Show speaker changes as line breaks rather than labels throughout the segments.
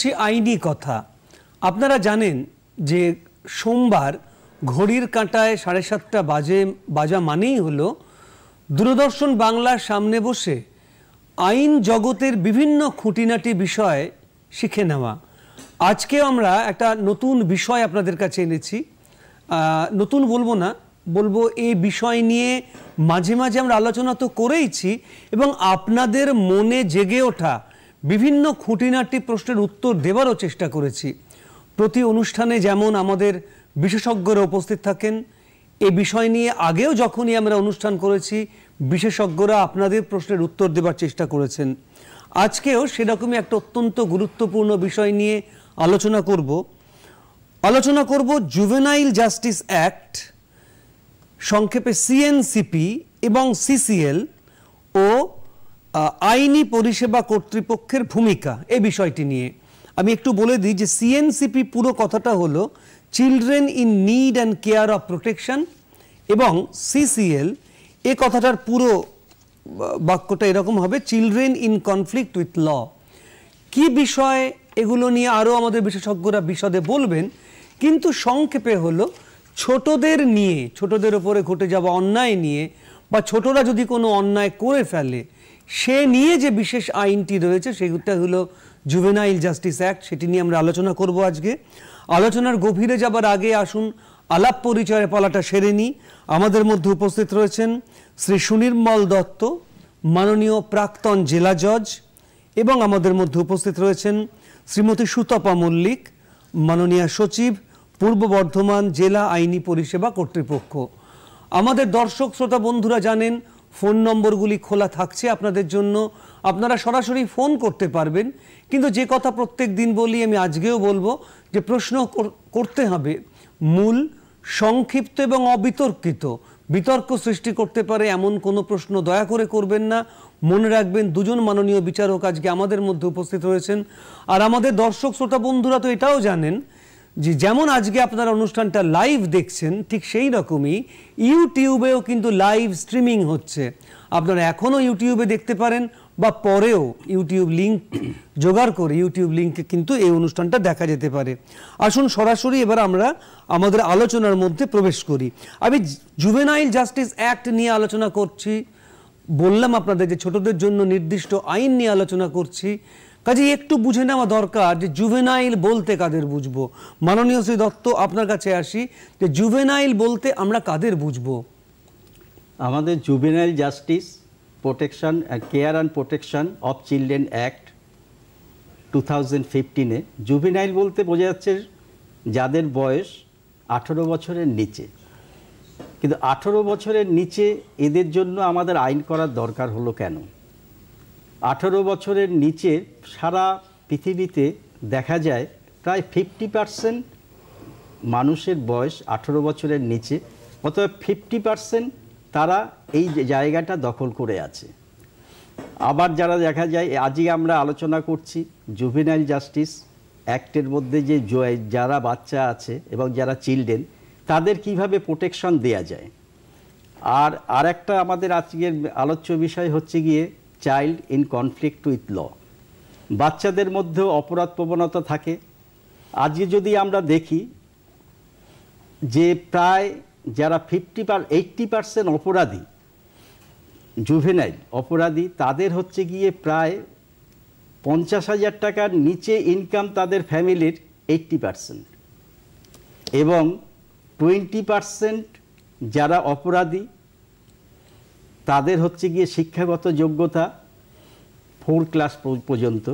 হচ্ছে আইনি কথা আপনারা জানেন যে সোমবার ঘড়ির কাঁটায় সাড়ে সাতটা বাজে বাজা মানেই হলো দূরদর্শন বাংলার সামনে বসে আইন জগতের বিভিন্ন খুঁটিনাটি বিষয় শিখে নেওয়া আজকেও আমরা একটা নতুন বিষয় আপনাদের কাছে এনেছি নতুন বলবো না বলবো এই বিষয় নিয়ে মাঝে মাঝে আমরা আলোচনা তো করেইছি এবং আপনাদের মনে জেগে ওঠা বিভিন্ন খুঁটিনাটি প্রশ্নের উত্তর দেবারও চেষ্টা করেছি প্রতি অনুষ্ঠানে যেমন আমাদের বিশেষজ্ঞরা উপস্থিত থাকেন এ বিষয় নিয়ে আগেও যখনই আমরা অনুষ্ঠান করেছি বিশেষজ্ঞরা আপনাদের প্রশ্নের উত্তর দেবার চেষ্টা করেছেন আজকেও সেরকমই একটা অত্যন্ত গুরুত্বপূর্ণ বিষয় নিয়ে আলোচনা করব আলোচনা করব জুভেনাইল জাস্টিস অ্যাক্ট সংক্ষেপে সিএনসিপি এবং সিসিএল আইনি পরিষেবা কর্তৃপক্ষের ভূমিকা এ বিষয়টি নিয়ে আমি একটু বলে দিই যে সিএনসিপি পুরো কথাটা হলো children in need and care of protection এবং সিসিএল এ কথাটার পুরো বাক্যটা এরকম হবে children in conflict with law কি বিষয়ে এগুলো নিয়ে আরও আমাদের বিশেষজ্ঞরা বিশদে বলবেন কিন্তু সংক্ষেপে হলো ছোটদের নিয়ে ছোটদের ওপরে ঘটে যাওয়া অন্যায় নিয়ে বা ছোটরা যদি কোনো অন্যায় করে ফেলে সে নিয়ে যে বিশেষ আইনটি রয়েছে সেটা হলো জুভেনাইল জাস্টিস অ্যাক্ট সেটি নিয়ে আমরা আলোচনা করব আজকে আলোচনার গভীরে যাবার আগে আসুন আলাপ পরিচয়ের পালাটা সেরে নিই আমাদের মধ্যে উপস্থিত রয়েছেন শ্রী সুনির্মল দত্ত মাননীয় প্রাক্তন জেলা জজ এবং আমাদের মধ্যে উপস্থিত রয়েছেন শ্রীমতী সুতপা মল্লিক মাননীয় সচিব পূর্ব বর্ধমান জেলা আইনি পরিষেবা কর্তৃপক্ষ আমাদের দর্শক শ্রোতা বন্ধুরা জানেন ফোন নম্বরগুলি খোলা থাকছে আপনাদের জন্য আপনারা সরাসরি ফোন করতে পারবেন কিন্তু যে কথা প্রত্যেক দিন বলি আমি আজকেও বলবো যে প্রশ্ন করতে হবে মূল সংক্ষিপ্ত এবং অবিতর্কিত বিতর্ক সৃষ্টি করতে পারে এমন কোনো প্রশ্ন দয়া করে করবেন না মনে রাখবেন দুজন মাননীয় বিচারক আজকে আমাদের মধ্যে উপস্থিত হয়েছেন আর আমাদের দর্শক শ্রোতা বন্ধুরা তো এটাও জানেন যে যেমন আজকে আপনারা অনুষ্ঠানটা লাইভ দেখছেন ঠিক সেই রকমই ইউটিউবেও কিন্তু লাইভ স্ট্রিমিং হচ্ছে আপনারা এখনও ইউটিউবে দেখতে পারেন বা পরেও ইউটিউব লিঙ্ক জোগাড় করে ইউটিউব লিঙ্কে কিন্তু এই অনুষ্ঠানটা দেখা যেতে পারে আসুন সরাসরি এবার আমরা আমাদের আলোচনার মধ্যে প্রবেশ করি আমি জুভেনাইল জাস্টিস অ্যাক্ট নিয়ে আলোচনা করছি বললাম আপনাদের যে ছোটদের জন্য নির্দিষ্ট আইন নিয়ে আলোচনা করছি কাজে একটু বুঝে নেওয়া দরকার যে জুভেনাইল বলতে কাদের বুঝব মাননীয় শ্রী দত্ত আপনার কাছে আসি যে জুভেনাইল বলতে আমরা কাদের বুঝব
আমাদের juvenile justice protection care and protection of children act two thousand ফিফটিনে জুভেনাইল বলতে বোঝা যাচ্ছে যাদের বয়স আঠেরো বছরের নিচে কিন্তু আঠেরো বছরের নিচে এদের জন্য আমাদের আইন করার দরকার হলো কেন আঠেরো বছরের নিচে সারা পৃথিবীতে দেখা যায় প্রায় ফিফটি পারসেন্ট মানুষের বয়স আঠেরো বছরের নিচে অথবা ফিফটি পারসেন্ট তারা এই জায়গাটা দখল করে আছে আবার যারা দেখা যায় আজই আমরা আলোচনা করছি জুভেনাইল জাস্টিস অ্যাক্টের মধ্যে যে যারা বাচ্চা আছে এবং যারা চিলড্রেন তাদের কিভাবে প্রোটেকশন দেয়া যায় আর আরেকটা আমাদের আজকের আলোচ্য বিষয় হচ্ছে গিয়ে child in conflict with law বাচ্চাদের মধ্যেও অপরাধ প্রবণতা থাকে আজকে যদি আমরা দেখি যে প্রায় যারা ফিফটি পার এইটটি পারসেন্ট অপরাধী জুভেনাইল অপরাধী তাদের হচ্ছে গিয়ে প্রায় পঞ্চাশ হাজার টাকার নিচে ইনকাম তাদের ফ্যামিলির এইটটি পারসেন্ট এবং টোয়েন্টি পারসেন্ট যারা অপরাধী তাদের হচ্ছে গিয়ে শিক্ষাগত যোগ্যতা ফোর ক্লাস পর্যন্ত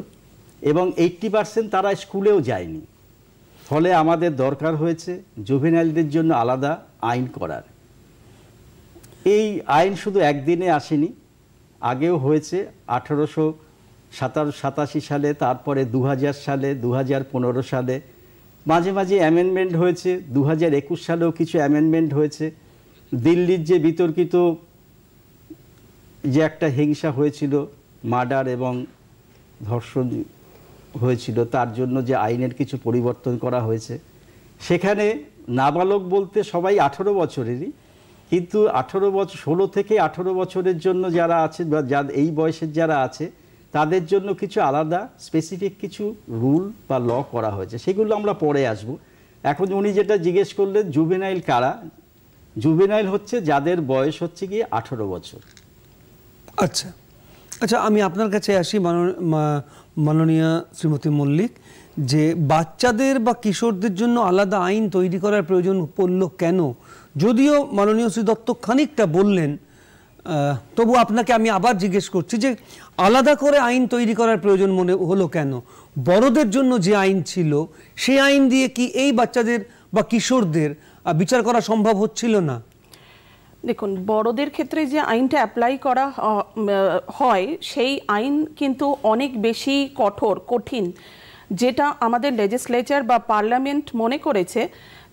এবং এইটটি পার্সেন্ট তারা স্কুলেও যায়নি ফলে আমাদের দরকার হয়েছে জুভেনাইলদের জন্য আলাদা আইন করার এই আইন শুধু একদিনে আসেনি আগেও হয়েছে আঠেরোশো সাতার সাতাশি সালে তারপরে দু সালে দু হাজার সালে মাঝে মাঝে অ্যামেন্ডমেন্ট হয়েছে দু হাজার সালেও কিছু অ্যামেন্ডমেন্ট হয়েছে দিল্লির যে বিতর্কিত যে একটা হিংসা হয়েছিল মার্ডার এবং ধর্ষণ হয়েছিল তার জন্য যে আইনের কিছু পরিবর্তন করা হয়েছে সেখানে নাবালক বলতে সবাই আঠেরো বছরেরই কিন্তু আঠেরো বছর ষোলো থেকে আঠেরো বছরের জন্য যারা আছে বা যা এই বয়সের যারা আছে তাদের জন্য কিছু আলাদা স্পেসিফিক কিছু রুল বা ল করা হয়েছে সেগুলো আমরা পরে আসব এখন উনি যেটা জিজ্ঞেস করলেন জুবেনাইল কারা জুবেনাইল হচ্ছে যাদের বয়স হচ্ছে গিয়ে আঠেরো বছর
আচ্ছা আচ্ছা আমি আপনার কাছে আসি মাননীয় শ্রীমতী মল্লিক যে বাচ্চাদের বা কিশোরদের জন্য আলাদা আইন তৈরি করার প্রয়োজন পড়ল কেন যদিও মাননীয় শ্রী দত্ত খানিকটা বললেন তবু আপনাকে আমি আবার জিজ্ঞেস করছি যে আলাদা করে আইন তৈরি করার প্রয়োজন মনে হলো কেন বড়দের জন্য যে আইন ছিল সেই আইন দিয়ে কি এই বাচ্চাদের বা কিশোরদের বিচার করা সম্ভব হচ্ছিল না
দেখুন বড়দের ক্ষেত্রে যে আইনটা অ্যাপ্লাই করা হয় সেই আইন কিন্তু অনেক বেশি কঠোর কঠিন যেটা আমাদের লেজিসলেচার বা পার্লামেন্ট মনে করেছে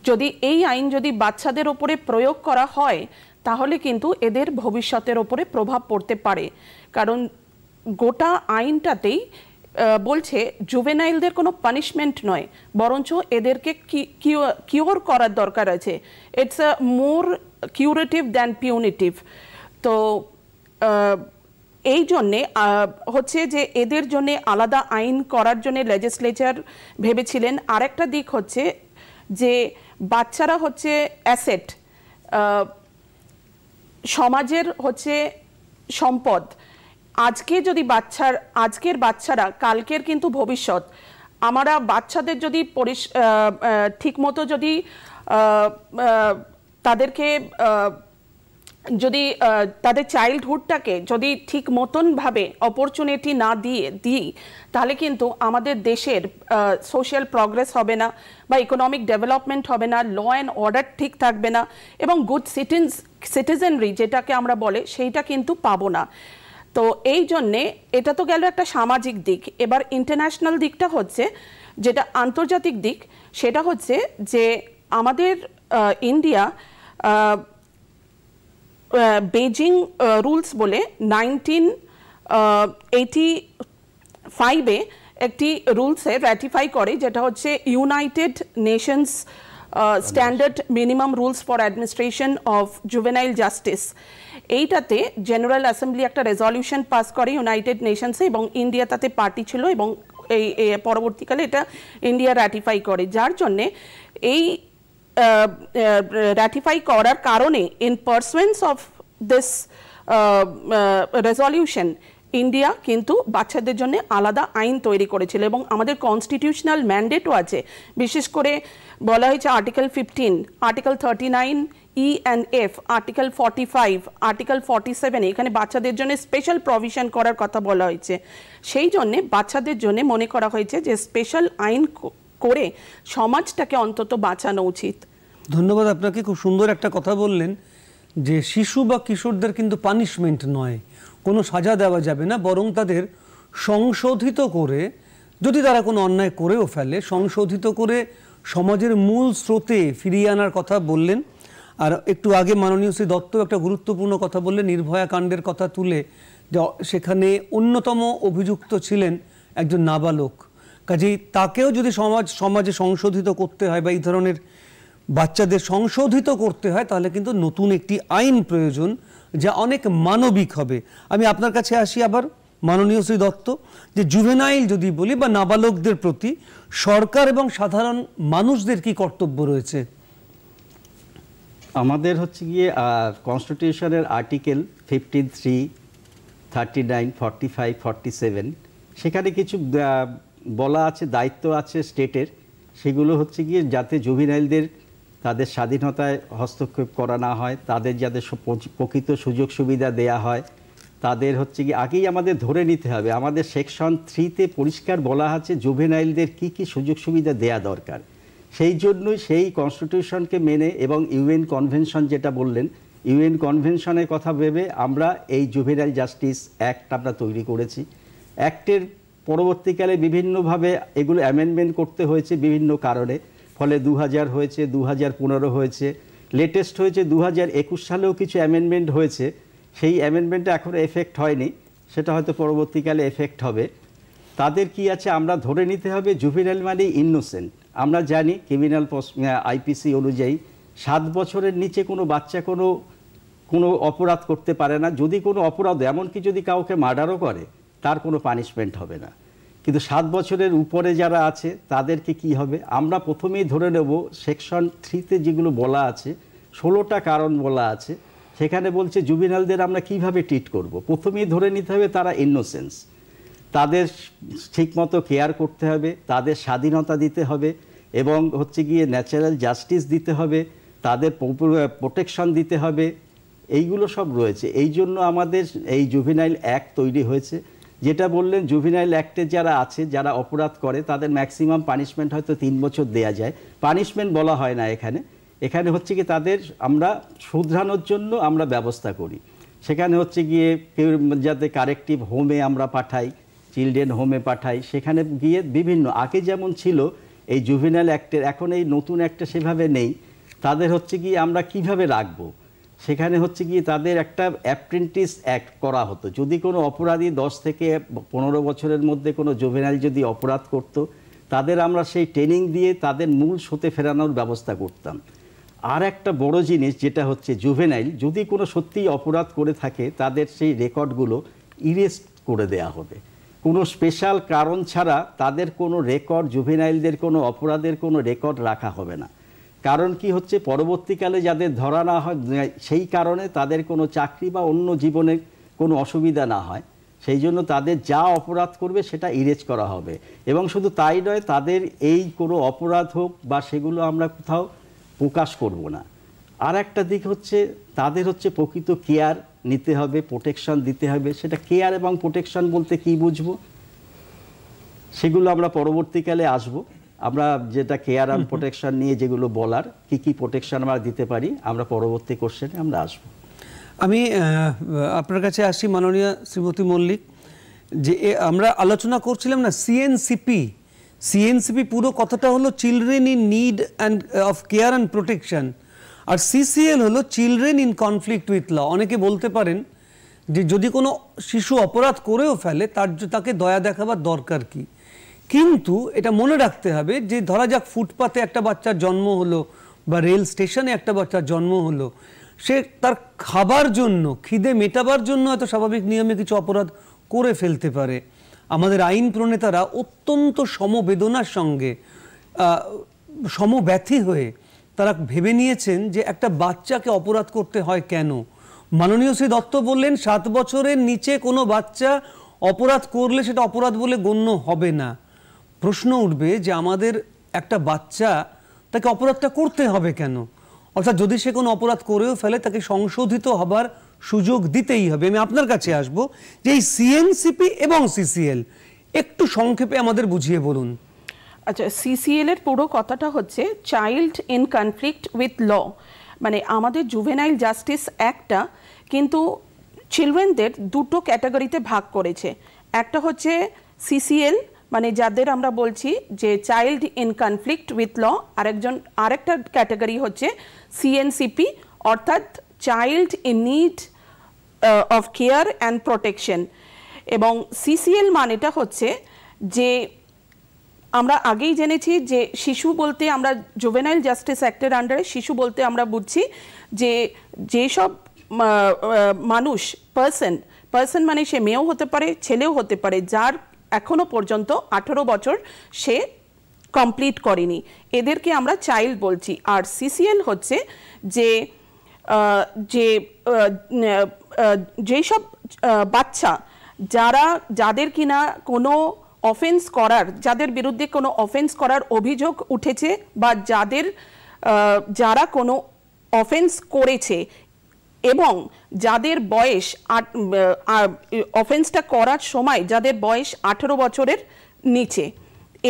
যদি এই আইন যদি বাচ্চাদের ওপরে প্রয়োগ করা হয় তাহলে কিন্তু এদের ভবিষ্যতের ওপরে প্রভাব পড়তে পারে কারণ গোটা আইনটাতেই বলছে জুভেনাইলদের কোনো পানিশমেন্ট নয় বরঞ্চ এদেরকে কিওর করার দরকার আছে it's a more curative than punitive তো এই জন্যে হচ্ছে যে এদের জন্য আলাদা আইন করার জন্য লেজিসলেচার ভেবেছিলেন আরেকটা দিক হচ্ছে যে বাচ্চারা হচ্ছে অ্যাসেট সমাজের হচ্ছে সম্পদ আজকে যদি বাচ্চার আজকের বাচ্চারা কালকের কিন্তু ভবিষ্যৎ আমরা বাচ্চাদের যদি পরিষ ঠিকমতো যদি তাদেরকে যদি তাদের চাইল্ডহুডটাকে যদি ঠিক মতনভাবে অপরচুনিটি না দিয়ে দিই তাহলে কিন্তু আমাদের দেশের সোশ্যাল প্রগ্রেস হবে না বা ইকোনমিক ডেভেলপমেন্ট হবে না ল অ্যান্ড অর্ডার ঠিক থাকবে না এবং গুড সিটিজ সিটিজেনরি যেটাকে আমরা বলে সেইটা কিন্তু পাবো না তো এই জন্যে এটা তো গেল একটা সামাজিক দিক এবার ইন্টারন্যাশনাল দিকটা হচ্ছে যেটা আন্তর্জাতিক দিক সেটা হচ্ছে যে আমাদের ইন্ডিয়া বেজিং রুলস বলে নাইনটিন এইটি ফাইভে একটি রুলসে র্যাটিফাই করে যেটা হচ্ছে united nations standard minimum rules for administration of juvenile justice এইটাতে জেনারেল অ্যাসেম্বলি একটা রেজলিউশন পাস করে ইউনাইটেড নেশনসে এবং ইন্ডিয়া তাতে পার্টি ছিল এবং এই পরবর্তীকালে এটা ইন্ডিয়া র্যাটিফাই করে যার জন্যে এই Uh, uh, ratify করার কারণে in pursuance of this resolution India কিন্তু বাচ্চাদের জন্য আলাদা আইন তৈরি করেছিল এবং আমাদের কনস্টিটিউশনাল ম্যান্ডেটও আছে বিশেষ করে বলা হয়েছে article fifteen article thirty nine E and F article forty five article forty seven এখানে বাচ্চাদের জন্য স্পেশাল প্রভিশন করার কথা বলা হয়েছে সেই জন্যে বাচ্চাদের জন্য মনে করা হয়েছে যে স্পেশাল আইন করে সমাজটাকে অন্তত বাঁচানো উচিত
ধন্যবাদ আপনাকে খুব সুন্দর একটা কথা বললেন যে শিশু বা কিশোরদের কিন্তু পানিশমেন্ট নয় কোনো সাজা দেওয়া যাবে না বরং তাদের সংশোধিত করে যদি তারা কোনো অন্যায় করেও ফেলে সংশোধিত করে সমাজের মূল স্রোতে ফিরিয়ে আনার কথা বললেন আর একটু আগে মাননীয় শ্রী দত্ত একটা গুরুত্বপূর্ণ কথা বললেন নির্ভয়া কাণ্ডের কথা তুলে সেখানে অন্যতম অভিযুক্ত ছিলেন একজন নাবালক কাজেই তাকেও যদি সমাজ সমাজে সংশোধিত করতে হয় বা এই ধরনের বাচ্চাদের সংশোধিত করতে হয় তাহলে কিন্তু নতুন একটি আইন প্রয়োজন যা অনেক মানবিক হবে আমি আপনার কাছে আসি আবার মাননীয় শ্রী দত্ত যে জুভেনাইল যদি বলি বা নাবালকদের প্রতি সরকার এবং সাধারণ মানুষদের কি কর্তব্য রয়েছে
আমাদের হচ্ছে গিয়ে কনস্টিটিউশনের article fifteen three thirty nine forty five forty seven সেখানে কিছু বলা আছে দায়িত্ব আছে স্টেটের সেগুলো হচ্ছে গিয়ে যাতে জুভিনাইলদের তাদের স্বাধীনতায় হস্তক্ষেপ করা না হয় তাদের যাতে প্রকৃত সুযোগ সুবিধা দেয়া হয় তাদের হচ্ছে কি আগেই আমাদের ধরে নিতে হবে আমাদের সেকশন থ্রিতে পরিষ্কার বলা আছে জুভেনাইলদের কি কি সুযোগ সুবিধা দেয়া দরকার সেই জন্যই সেই কনস্টিটিউশনকে মেনে এবং ইউএন কনভেনশন যেটা বললেন ইউএন কনভেনশনের কথা ভেবে আমরা এই জুভেনাইল জাস্টিস অ্যাক্ট আমরা তৈরি করেছি অ্যাক্টের পরবর্তীকালে বিভিন্নভাবে এগুলো অ্যামেন্ডমেন্ট করতে হয়েছে বিভিন্ন কারণে ফলে দু হয়েছে দু হয়েছে লেটেস্ট হয়েছে দু হাজার সালেও কিছু অ্যামেন্ডমেন্ট হয়েছে সেই অ্যামেন্ডমেন্টটা এখনও এফেক্ট হয়নি সেটা হয়তো পরবর্তীকালে এফেক্ট হবে তাদের কি আছে আমরা ধরে নিতে হবে জুভিনাল মানে ইনোসেন্ট আমরা জানি ক্রিমিনাল আইপিসি অনুযায়ী সাত বছরের নিচে কোনো বাচ্চা কোনো কোনো অপরাধ করতে পারে না যদি কোনো অপরাধ এমনকি যদি কাউকে মার্ডারও করে তার কোনো পানিশমেন্ট হবে না কিন্তু সাত বছরের উপরে যারা আছে তাদেরকে কি হবে আমরা প্রথমেই ধরে নেব সেকশন থ্রিতে যেগুলো বলা আছে ষোলোটা কারণ বলা আছে সেখানে বলছে জুবিনালদের আমরা কিভাবে ট্রিট করব। প্রথমেই ধরে নিতে হবে তারা ইনোসেন্স তাদের ঠিকমতো কেয়ার করতে হবে তাদের স্বাধীনতা দিতে হবে এবং হচ্ছে গিয়ে ন্যাচারাল জাস্টিস দিতে হবে তাদের প্রোটেকশন দিতে হবে এইগুলো সব রয়েছে এই জন্য আমাদের এই জুভিনাইল অ্যাক্ট তৈরি হয়েছে যেটা বললেন জুভিনাইল অ্যাক্টে যারা আছে যারা অপরাধ করে তাদের ম্যাক্সিমাম পানিশমেন্ট হয়তো তিন বছর দেয়া যায় পানিশমেন্ট বলা হয় না এখানে এখানে হচ্ছে কি তাদের আমরা শুধরানোর জন্য আমরা ব্যবস্থা করি সেখানে হচ্ছে গিয়ে কেউ যাতে কারেক্টিভ হোমে আমরা পাঠাই চিলড্রেন হোমে পাঠাই সেখানে গিয়ে বিভিন্ন আগে যেমন ছিল এই জুভিনাইল অ্যাক্টের এখন এই নতুন একটা সেভাবে নেই তাদের হচ্ছে কি আমরা কিভাবে রাখবো সেখানে হচ্ছে কি তাদের একটা অ্যাপ্রেন্টিস অ্যাক্ট করা হতো যদি কোনো অপরাধী দশ থেকে পনেরো বছরের মধ্যে কোনো জোভেনাইল যদি অপরাধ করত তাদের আমরা সেই ট্রেনিং দিয়ে তাদের মূল সোতে ফেরানোর ব্যবস্থা করতাম আর একটা বড় জিনিস যেটা হচ্ছে জুভেনাইল যদি কোনো সত্যিই অপরাধ করে থাকে তাদের সেই রেকর্ডগুলো ইরেস্ট করে দেয়া হবে কোনো স্পেশাল কারণ ছাড়া তাদের কোনো রেকর্ড জুভেনাইলদের কোনো অপরাধের কোনো রেকর্ড রাখা হবে না কারণ কি হচ্ছে পরবর্তীকালে যাদের ধরা না হয় সেই কারণে তাদের কোনো চাকরি বা অন্য জীবনে কোনো অসুবিধা না হয় সেই জন্য তাদের যা অপরাধ করবে সেটা ইরেজ করা হবে এবং শুধু তাই নয় তাদের এই কোনো অপরাধ হোক বা সেগুলো আমরা কোথাও প্রকাশ করব না আর একটা দিক হচ্ছে তাদের হচ্ছে প্রকৃত কেয়ার নিতে হবে প্রোটেকশন দিতে হবে সেটা কেয়ার এবং প্রোটেকশন বলতে কি বুঝবো সেগুলো আমরা পরবর্তীকালে আসবো আমরা যেটা কেয়ার অ্যান্ড প্রোটেকশন নিয়ে যেগুলো বলার কি কি প্রোটেকশন আমরা দিতে পারি আমরা পরবর্তী কোশ্চেনে আমরা আসবো
আমি আপনার কাছে আসি মাননীয় শ্রীমতী মল্লিক যে আমরা আলোচনা করছিলাম না সিএনসিপি সিএনসিপি পুরো কথাটা হলো children in need and of care and protection আর সিসিএল হলো children in conflict with law অনেকে বলতে পারেন যে যদি কোনো শিশু অপরাধ করেও ফেলে তার তাকে দয়া দেখাবার দরকার কী কিন্তু এটা মনে রাখতে হবে যে ধরা যাক ফুটপাতে একটা বাচ্চার জন্ম হলো বা রেল স্টেশনে একটা বাচ্চার জন্ম হলো সে তার খাবার জন্য খিদে মেটাবার জন্য হয়তো স্বাভাবিক নিয়মে কিছু অপরাধ করে ফেলতে পারে আমাদের আইন প্রণেতারা অত্যন্ত সমবেদনার সঙ্গে সমব্যথী হয়ে তারা ভেবে নিয়েছেন যে একটা বাচ্চাকে অপরাধ করতে হয় কেন মাননীয় শ্রী দত্ত বললেন সাত বছরের নিচে কোনো বাচ্চা অপরাধ করলে সেটা অপরাধ বলে গণ্য হবে না প্রশ্ন উঠবে যে আমাদের একটা বাচ্চা তাকে অপরাধটা করতে হবে কেন অর্থাৎ যদি সে কোনো অপরাধ করেও ফেলে তাকে সংশোধিত হবার সুযোগ দিতেই হবে আমি আপনার কাছে আসব যে এই সিএনসিপি এবং সিসিএল একটু সংক্ষেপে আমাদের বুঝিয়ে বলুন
আচ্ছা সিসিএল এর পুরো কথাটা হচ্ছে child in conflict with law মানে আমাদের জুভেনাইল জাস্টিস একটা কিন্তু চিলড্রেনদের দুটো ক্যাটাগরিতে ভাগ করেছে একটা হচ্ছে সিসিএল মানে যাদের আমরা বলছি যে child in conflict with law আরেকজন আরেকটা ক্যাটাগরি হচ্ছে সিএনসিপি অর্থাৎ child in need of care and protection এবং সিসিএল মানেটা হচ্ছে যে আমরা আগেই জেনেছি যে শিশু বলতে আমরা জুভেনাইল জাস্টিস অ্যাক্টের আন্ডারে শিশু বলতে আমরা বুঝছি যে যেসব মানুষ পার্সন পার্সন মানে সে মেয়েও হতে পারে ছেলেও হতে পারে যার এখনো পর্যন্ত আঠেরো বছর সে কমপ্লিট করেনি এদেরকে আমরা চাইল্ড বলছি আর সিসিএল হচ্ছে যে যে যেসব বাচ্চা যারা যাদের কিনা কোনো অফেন্স করার যাদের বিরুদ্ধে কোনো অফেন্স করার অভিযোগ উঠেছে বা যাদের যারা কোনো অফেন্স করেছে এবং যাদের বয়স অফেন্সটা করার সময় যাদের বয়স আঠেরো বছরের নিচে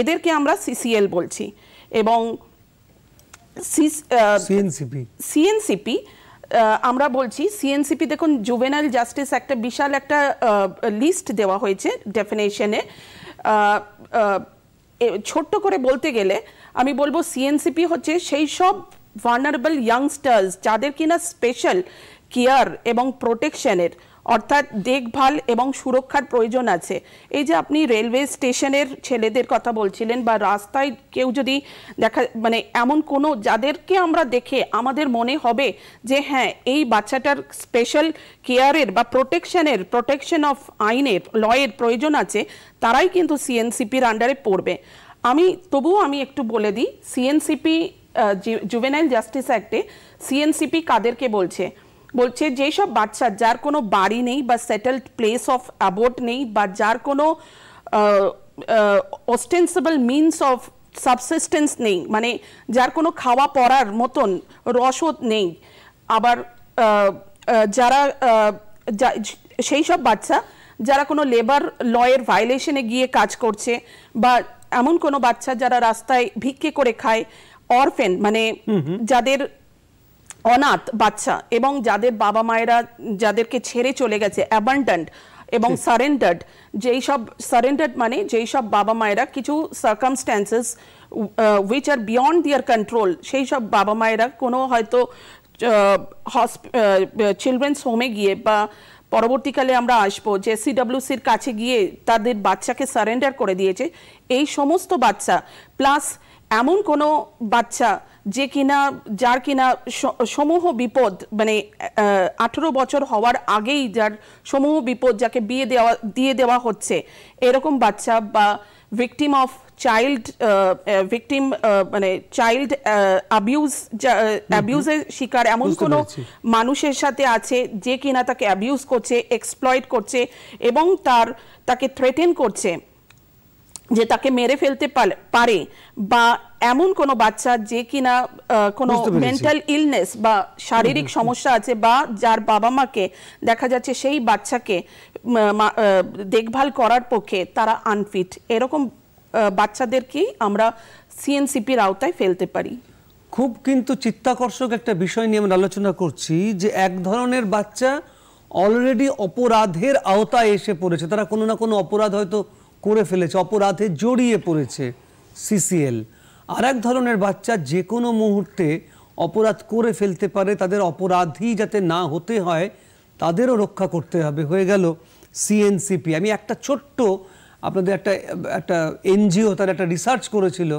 এদেরকে আমরা সিসিএল বলছি এবং সিএনসিপি সিএনসিপি আমরা বলছি সিএনসিপি দেখুন জুভেনাইল জাস্টিস একটা বিশাল একটা লিস্ট দেওয়া হয়েছে ডেফিনেশনে ছোট্ট করে বলতে গেলে আমি বলবো সিএনসিপি হচ্ছে সেই সব ভার্নারেবল ইয়াংস্টার্স যাদের কিনা স্পেশাল কেয়ার এবং প্রোটেকশনের অর্থাৎ দেখভাল এবং সুরক্ষার প্রয়োজন আছে এই যে আপনি রেলওয়ে স্টেশনের ছেলেদের কথা বলছিলেন বা রাস্তায় কেউ যদি দেখা মানে এমন কোনো যাদেরকে আমরা দেখে আমাদের মনে হবে যে হ্যাঁ এই বাচ্চাটার স্পেশাল কেয়ারের বা প্রোটেকশনের প্রোটেকশন অফ আইনের লয়ের প্রয়োজন আছে তারাই কিন্তু সিএনসিপির আন্ডারে পড়বে আমি তবুও আমি একটু বলে দিই সিএনসিপি জুভেনাইল জাস্টিস অ্যাক্টে সিএনসিপি কাদেরকে বলছে বলছে সব বাচ্চা যার কোনো বাড়ি নেই বা সেটেলড প্লেস অফ অ্যাবোর্ড নেই বা যার কোনো অস্টেন্সিবল মিনস অফ সাবসিস্টেন্স নেই মানে যার কোনো খাওয়া পড়ার মতন রসদ নেই আবার যারা সেই সব বাচ্চা যারা কোনো লেবার লয়ের ভায়োলেশনে গিয়ে কাজ করছে বা এমন কোনো বাচ্চা যারা রাস্তায় ভিক্ষে করে খায় অরফেন মানে যাদের অনাথ বাচ্চা এবং যাদের বাবা মায়েরা যাদেরকে ছেড়ে চলে গেছে অ্যাবান্ডান্ট এবং সারেন্ডার্ড যেই সব সারেন্ডার্ড মানে যেই সব বাবা মায়েরা কিছু circumstances which are beyond their control সেই সব বাবা মায়েরা কোনো হয়তো চিলড্রেন্স হোমে গিয়ে বা পরবর্তীকালে আমরা আসবো যে সিডাব্লিউসির কাছে গিয়ে তাদের বাচ্চাকে সারেন্ডার করে দিয়েছে এই সমস্ত বাচ্চা প্লাস এমন কোনো বাচ্চা যে কিনা যার কিনা সমূহ বিপদ মানে আঠেরো বছর হওয়ার আগেই যার সমূহ বিপদ যাকে বিয়ে দেওয়া দিয়ে দেওয়া হচ্ছে এরকম বাচ্চা বা ভিকটিম অফ চাইল্ড ভিকটিম মানে চাইল্ড অ্যাবিউজ অ্যাবিউজের শিকার এমন কোনো মানুষের সাথে আছে যে কিনা তাকে অ্যাবিউজ করছে এক্সপ্লয়েড করছে এবং তার তাকে থ্রেটেন করছে যে তাকে মেরে ফেলতে পারে বা এমন কোনো বাচ্চা যে কিনা কোন মেন্টাল ইলনেস বা শারীরিক সমস্যা আছে বা যার বাবা মাকে দেখা যাচ্ছে সেই বাচ্চাকে দেখভাল করার পক্ষে তারা আনফিট এরকম বাচ্চাদেরকেই আমরা সিএনসিপির আওতায় ফেলতে পারি
খুব কিন্তু চিত্তাকর্ষক একটা বিষয় নিয়ে আমরা আলোচনা করছি যে এক ধরনের বাচ্চা অলরেডি অপরাধের আওতায় এসে পড়েছে তারা কোনো না কোনো অপরাধ হয়তো করে ফেলেছে অপরাধে জড়িয়ে পড়েছে সিসিএল আর এক ধরনের বাচ্চা যে কোনো মুহূর্তে অপরাধ করে ফেলতে পারে তাদের অপরাধী যাতে না হতে হয় তাদেরও রক্ষা করতে হবে হয়ে গেল সিএনসিপি আমি একটা ছোট্ট আপনাদের একটা একটা এনজিও তার একটা রিসার্চ করেছিল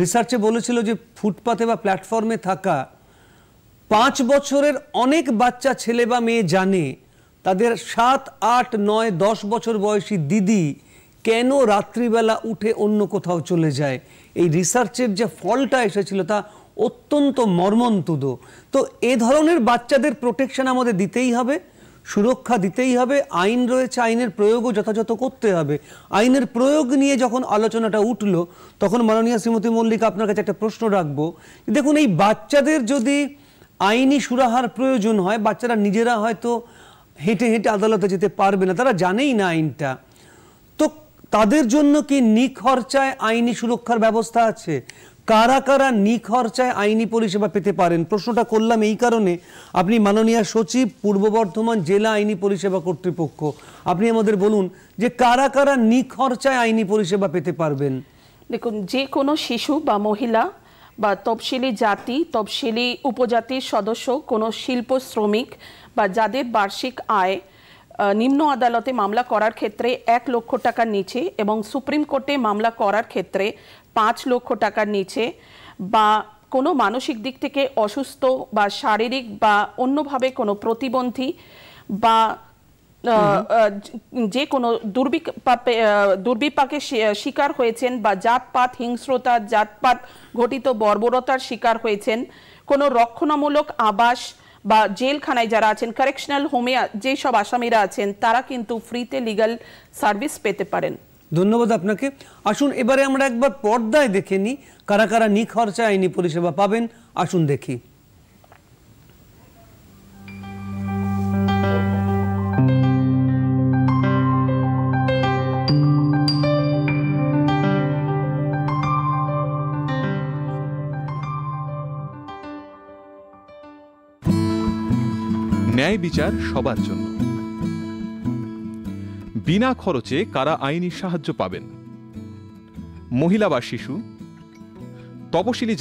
রিসার্চে বলেছিল যে ফুটপাথে বা প্ল্যাটফর্মে থাকা পাঁচ বছরের অনেক বাচ্চা ছেলে বা মেয়ে জানে তাদের সাত আট নয় দশ বছর বয়সী দিদি কেন রাত্রিবেলা উঠে অন্য কোথাও চলে যায় এই রিসার্চের যে ফলটা এসেছিল তা অত্যন্ত মর্মন্তুদ তো এ ধরনের বাচ্চাদের প্রোটেকশন আমাদের দিতেই হবে সুরক্ষা দিতেই হবে আইন রয়েছে আইনের প্রয়োগও যথাযথ করতে হবে আইনের প্রয়োগ নিয়ে যখন আলোচনাটা উঠল তখন মাননীয় শ্রীমতী মল্লিক আপনার কাছে একটা প্রশ্ন রাখবো দেখুন এই বাচ্চাদের যদি আইনি সুরাহার প্রয়োজন হয় বাচ্চারা নিজেরা হয়তো হেঁটে হেঁটে আদালতে যেতে পারবে না তারা জানেই না আইনটা তাদের জন্য কি নিখরচায় আইনি সুরক্ষার ব্যবস্থা আছে কারা কারা নিখরচায় আইনি পরিষেবা পেতে পারেন প্রশ্নটা করলাম এই কারণে আপনি মাননীয় সচিব পূর্ব বর্ধমান জেলা আইনি পরিষেবা কর্তৃপক্ষ আপনি আমাদের বলুন যে কারা কারা নিখরচায় আইনি পরিষেবা পেতে পারবেন
দেখুন যে কোনো শিশু বা মহিলা বা তফসিলি জাতি তফসিলি উপজাতির সদস্য কোনো শিল্প শ্রমিক বা যাদের বার্ষিক আয় নিম্ন আদালতে মামলা করার ক্ষেত্রে এক লক্ষ টাকার নিচে এবং সুপ্রিম কোর্টে মামলা করার ক্ষেত্রে পাঁচ লক্ষ টাকার নিচে বা কোনো মানসিক দিক থেকে অসুস্থ বা শারীরিক বা অন্যভাবে কোনো প্রতিবন্ধী বা যে কোনো দুর্বিপাপে দুর্বিপাকে শিকার হয়েছেন বা জাতপাত হিংস্রতা জাতপাত ঘটিত বর্বরতার শিকার হয়েছেন কোনো রক্ষণামূলক আবাস বা জেলখানায় যারা আছেন কারেকশনাল হোমে যেসব আসামিরা আছেন তারা কিন্তু ফ্রিতে লিগাল সার্ভিস পেতে পারেন
ধন্যবাদ আপনাকে আসুন এবারে আমরা একবার পর্দায় দেখে নিই কারা কারা নিখরচা আইনি পরিষেবা পাবেন আসুন দেখি
ন্যায় বিচার সবার জন্য বিনা খরচে
কারা আইনি সাহায্য পাবেন মহিলা বা শিশু তপশিলি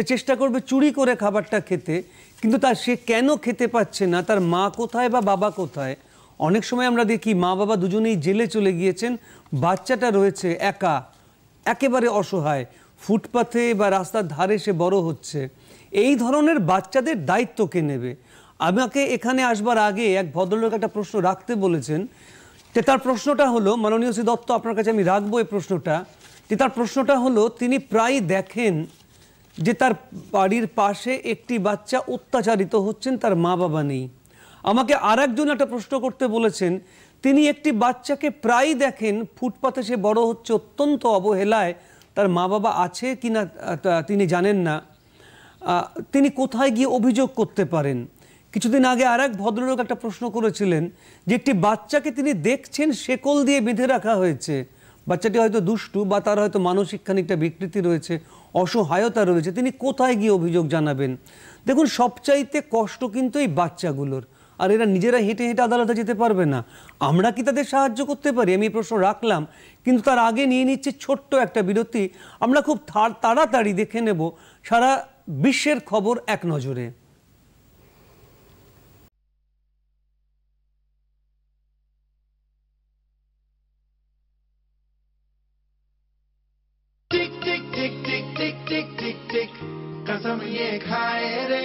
সে চেষ্টা করবে চুরি করে খাবারটা খেতে কিন্তু তার সে কেন খেতে পাচ্ছে না তার মা কোথায় বা বাবা কোথায় অনেক সময় আমরা দেখি মা বাবা দুজনেই জেলে চলে গিয়েছেন বাচ্চাটা রয়েছে একা একেবারে অসহায় ফুটপাথে বা রাস্তার ধারে সে বড় হচ্ছে এই ধরনের বাচ্চাদের দায়িত্বকে নেবে আমাকে এখানে আসবার আগে এক ভদ্রলোক একটা প্রশ্ন রাখতে বলেছেন যে তার প্রশ্নটা হলো মাননীয় শ্রী দত্ত আপনার কাছে আমি রাখবো এই প্রশ্নটা যে তার প্রশ্নটা হলো তিনি প্রায় দেখেন যে তার বাড়ির পাশে একটি বাচ্চা অত্যাচারিত হচ্ছেন তার মা বাবা নেই আমাকে আর একজন একটা প্রশ্ন করতে বলেছেন তিনি একটি বাচ্চাকে প্রায়ই দেখেন ফুটপাথে সে বড় হচ্ছে অত্যন্ত অবহেলায় তার মা বাবা আছে কি না তিনি জানেন না তিনি কোথায় গিয়ে অভিযোগ করতে পারেন কিছুদিন আগে আর এক ভদ্রলোক একটা প্রশ্ন করেছিলেন যে একটি বাচ্চাকে তিনি দেখছেন শেকল দিয়ে বেঁধে রাখা হয়েছে বাচ্চাটি হয়তো দুষ্টু বা তার হয়তো মানসিক খানিকটা বিকৃতি রয়েছে অসহায়তা রয়েছে তিনি কোথায় গিয়ে অভিযোগ জানাবেন দেখুন সবচাইতে কষ্ট কিন্তু এই বাচ্চাগুলোর আর এরা নিজেরা হেঁটে হেঁটে আদালতে যেতে পারবে না আমরা কি তাদের সাহায্য করতে পারি আমি প্রশ্ন রাখলাম কিন্তু তার আগে নিয়ে নিচ্ছে ছোট্ট একটা বিরতি আমরা খুব তাড়াতাড়ি দেখে নেব সারা বিশ্বের খবর এক নজরে
खाए रे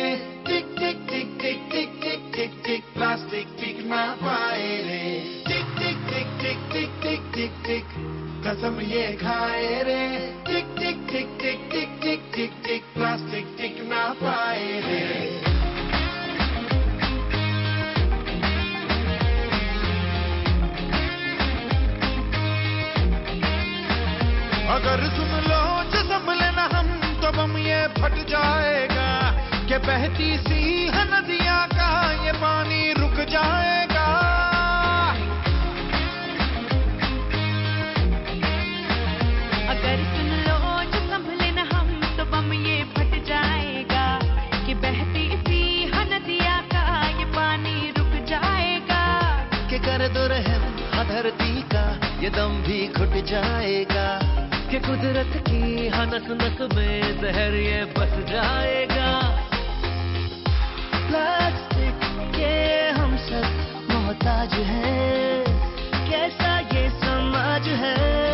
टिक टिक टिक टिक टिक टिक टिक टिक प्लास्टिक टिक ना पाए रे टिक टिक टिक टिक टिक टिक टिक टिक कसम ये खाए रे टिक टिक टिक टिक टिक टिक टिक टिक प्लास्टिक टिक ना पाए रे अगर सुन लो फट जाएगा कि बहती सी है नदियाँ का ये पानी रुक जाएगा अगर सुन लो जो संभले न हम तो बम ये फट जाएगा कि बहती सी है नदियाँ का ये पानी रुक जाएगा कि कर दो रहम धरती का ये दम भी घुट जाएगा के कुदरत की हनस नस में जहर ये बस जाएगा प्लास्टिक के हम सब मोहताज हैं कैसा ये समाज है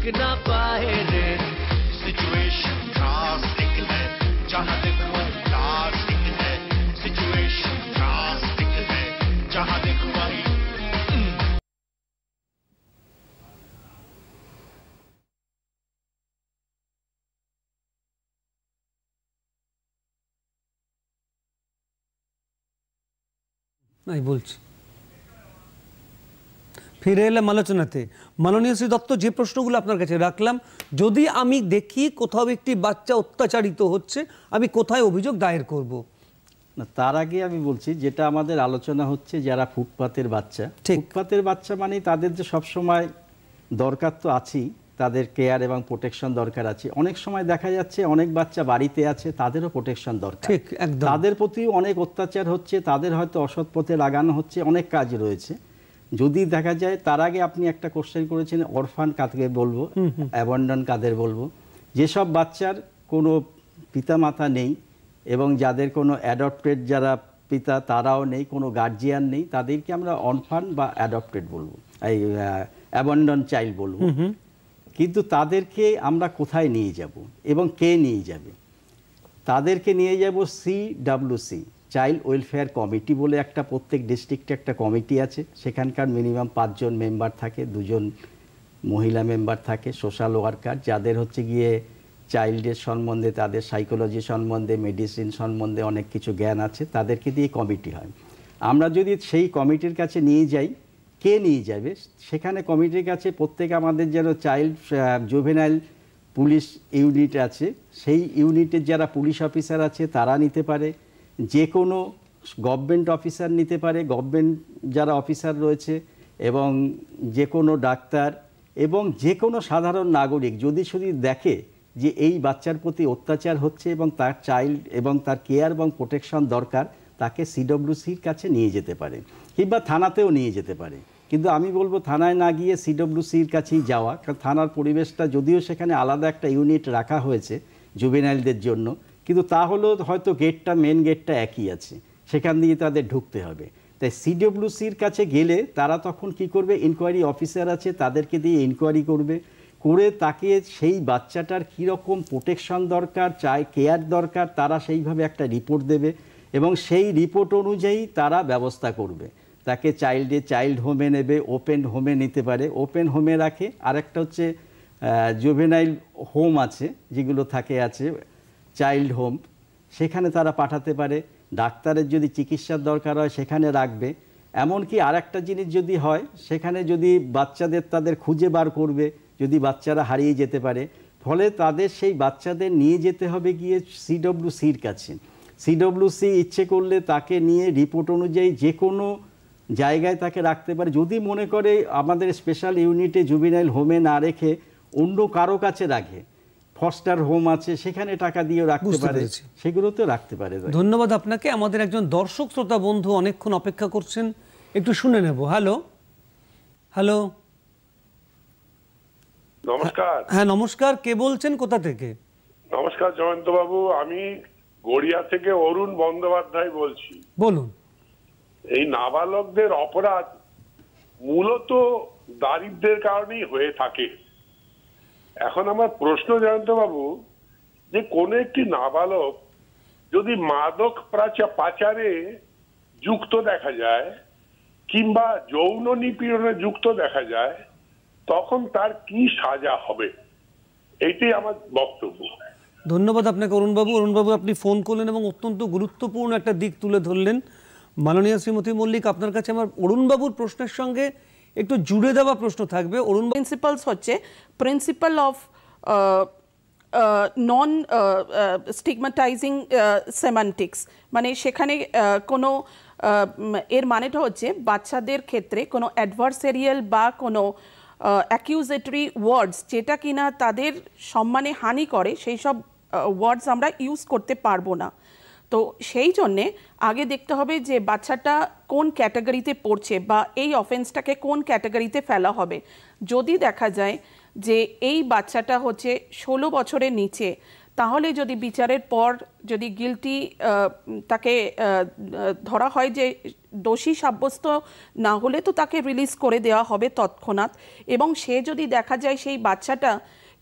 लग ना पाए रे सिचुएशन खास एक है जहाँ देखो खास एक है सिचुएशन खास एक है जहाँ देखो भाई
নাই বলছি ফিরে এলাম আলোচনাতে মাননীয় শ্রী দত্ত যে প্রশ্নগুলো আপনার কাছে রাখলাম যদি আমি দেখি কোথাও একটি বাচ্চা
অত্যাচারিত হচ্ছে আমি কোথায় অভিযোগ দায়ের করব। তার আগে আমি বলছি যেটা আমাদের আলোচনা হচ্ছে যারা ফুটপাতের বাচ্চা ফুটপাতের বাচ্চা মানে তাদের যে সবসময় দরকার তো আছেই তাদের কেয়ার এবং প্রোটেকশন দরকার আছে অনেক সময় দেখা যাচ্ছে অনেক বাচ্চা বাড়িতে আছে তাদেরও প্রোটেকশন দরকার তাদের প্রতি অনেক অত্যাচার হচ্ছে তাদের হয়তো অসৎ পথে লাগানো হচ্ছে অনেক কাজ রয়েছে যদি দেখা যায় তার আগে আপনি একটা কোশ্চেন করেছেন অরফান কাদেরকে বলবো অ্যাবন্ডন কাদের বলবো যেসব বাচ্চার কোনো পিতামাতা নেই এবং যাদের কোনো অ্যাডপ্টেড যারা পিতা তারাও নেই কোনো গার্জিয়ান নেই তাদেরকে আমরা অনফান বা অ্যাডপ্টেড বলবো এই অ্যাবন্ডন চাইল্ড বলবো কিন্তু তাদেরকে আমরা কোথায় নিয়ে যাব এবং কে নিয়ে যাবে তাদেরকে নিয়ে যাব C WC child welfare committee বলে একটা প্রত্যেক ডিস্ট্রিক্টে একটা কমিটি আছে সেখানকার মিনিমাম পাঁচজন মেম্বার থাকে দুজন মহিলা মেম্বার থাকে সোশ্যাল ওয়ার্কার যাদের হচ্ছে গিয়ে চাইল্ডের সম্বন্ধে তাদের সাইকোলজি সম্বন্ধে মেডিসিন সম্বন্ধে অনেক কিছু জ্ঞান আছে তাদেরকে দিয়ে কমিটি হয় আমরা যদি সেই কমিটির কাছে নিয়ে যাই কে নিয়ে যাবে সেখানে কমিটির কাছে প্রত্যেক আমাদের যেন চাইল্ড জুভেনাইল পুলিশ ইউনিট আছে সেই ইউনিটের যারা পুলিশ অফিসার আছে তারা নিতে পারে যে কোনো গভর্নমেন্ট অফিসার নিতে পারে গভর্নমেন্ট যারা অফিসার রয়েছে এবং যে কোনো ডাক্তার এবং যে কোনো সাধারণ নাগরিক যদি শুধু দেখে যে এই বাচ্চার প্রতি অত্যাচার হচ্ছে এবং তার চাইল্ড এবং তার কেয়ার এবং প্রোটেকশন দরকার তাকে সিডব্লিউসির কাছে নিয়ে যেতে পারে কিংবা থানাতেও নিয়ে যেতে পারে কিন্তু আমি বলবো থানায় না গিয়ে সিডব্লিউসির কাছেই যাওয়া কারণ থানার পরিবেশটা যদিও সেখানে আলাদা একটা ইউনিট রাখা হয়েছে জুবেনাইলদের জন্য কিন্তু তা হলো হয়তো গেটটা মেন গেটটা একই আছে সেখান দিয়ে তাদের ঢুকতে হবে তাই সিডব্লিউসির কাছে গেলে তারা তখন কি করবে ইনকোয়ারি অফিসার আছে তাদেরকে দিয়ে ইনকোয়ারি করবে করে তাকে সেই বাচ্চাটার কীরকম প্রোটেকশন দরকার চায় কেয়ার দরকার তারা সেইভাবে একটা রিপোর্ট দেবে এবং সেই রিপোর্ট অনুযায়ী তারা ব্যবস্থা করবে তাকে চাইল্ডে চাইল্ড হোমে নেবে ওপেন হোমে নিতে পারে ওপেন হোমে রাখে আরেকটা হচ্ছে জুভেনাইল হোম আছে যেগুলো থাকে আছে চাইল্ড হোম সেখানে তারা পাঠাতে পারে ডাক্তারের যদি চিকিৎসার দরকার হয় সেখানে রাখবে এমনকি আর একটা জিনিস যদি হয় সেখানে যদি বাচ্চাদের তাদের খুঁজে বার করবে যদি বাচ্চারা হারিয়ে যেতে পারে ফলে তাদের সেই বাচ্চাদের নিয়ে যেতে হবে গিয়ে সিডব্লিউসির কাছে সিডব্লিউসি ইচ্ছে করলে তাকে নিয়ে রিপোর্ট অনুযায়ী যে কোনো জায়গায় তাকে রাখতে পারে যদি মনে করে আমাদের স্পেশাল ইউনিটে জুবিনাইল হোমে না রেখে অন্য কারো কাছে রাখে ফস্টার হোম আছে সেখানে টাকা দিয়ে রাখতে পারে তো রাখতে পারে
ধন্যবাদ আপনাকে আমাদের একজন দর্শক শ্রোতা বন্ধু অনেকক্ষণ অপেক্ষা করছেন একটু শুনে নেব হ্যালো হ্যালো নমস্কার হ্যাঁ নমস্কার কে বলছেন কোথা থেকে নমস্কার জয়ন্ত বাবু আমি গড়িয়া থেকে অরুণ বন্দ্যোপাধ্যায় বলছি বলুন এই নাবালকদের অপরাধ মূলত দারিদ্রের কারণেই হয়ে থাকে এখন আমার প্রশ্ন জয়ন্ত বাবু যে কোন একটি নাবালক যদি মাদক পাচারে যুক্ত
দেখা যায় কিংবা যৌন নিপীড়নে যুক্ত দেখা যায় তখন তার কি সাজা হবে এটাই আমার বক্তব্য
ধন্যবাদ আপনাকে অরুণবাবু অরুণবাবু আপনি ফোন করলেন এবং অত্যন্ত গুরুত্বপূর্ণ একটা দিক তুলে ধরলেন মাননীয় শ্রীমতী মল্লিক আপনার কাছে আমার অরুণবাবুর প্রশ্নের সঙ্গে একটু জুড়ে দেওয়া প্রশ্ন থাকবে অরুণ
প্রিন্সিপালস হচ্ছে principle of non stigmatizing semantics মানে সেখানে uh, কোনো uh, এর মানেটা হচ্ছে বাচ্চাদের ক্ষেত্রে কোনো অ্যাডভার্সেরিয়াল বা কোনো অ্যাকিউজেটরি uh, ওয়ার্ডস যেটা কিনা তাদের সম্মানে হানি করে সেই সব ওয়ার্ডস আমরা ইউজ করতে পারবো না তো সেই জন্যে আগে দেখতে হবে যে বাচ্চাটা কোন ক্যাটাগরিতে পড়ছে বা এই অফেন্সটাকে কোন ক্যাটাগরিতে ফেলা হবে যদি দেখা যায় যে এই বাচ্চাটা হচ্ছে ষোলো বছরের নিচে তাহলে যদি বিচারের পর যদি গিলটি তাকে ধরা হয় যে দোষী সাব্যস্ত না হলে তো তাকে রিলিজ করে দেওয়া হবে তৎক্ষণাৎ এবং সে যদি দেখা যায় সেই বাচ্চাটা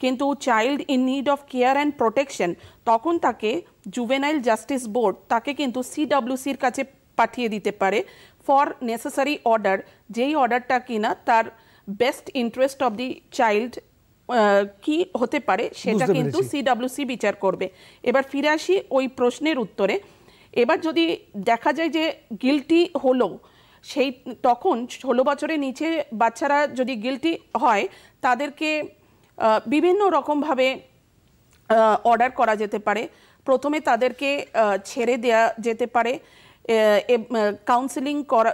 কিন্তু child in need of care and protection তখন তাকে জুভেনাইল জাস্টিস বোর্ড তাকে কিন্তু সিডাব্লিউসির কাছে পাঠিয়ে দিতে পারে ফর নেসেসারি অর্ডার যেই অর্ডারটা কিনা তার best interest of the child কি হতে পারে সেটা কিন্তু সিডাব্লিউসি বিচার করবে এবার ফিরে আসি ওই প্রশ্নের উত্তরে এবার যদি দেখা যায় যে গিলটি হলো সেই তখন ষোলো বছরের নিচে বাচ্চারা যদি গিলটি হয় তাদেরকে বিভিন্ন রকমভাবে অর্ডার করা যেতে পারে প্রথমে তাদেরকে ছেড়ে দেয়া যেতে পারে কাউন্সেলিং করা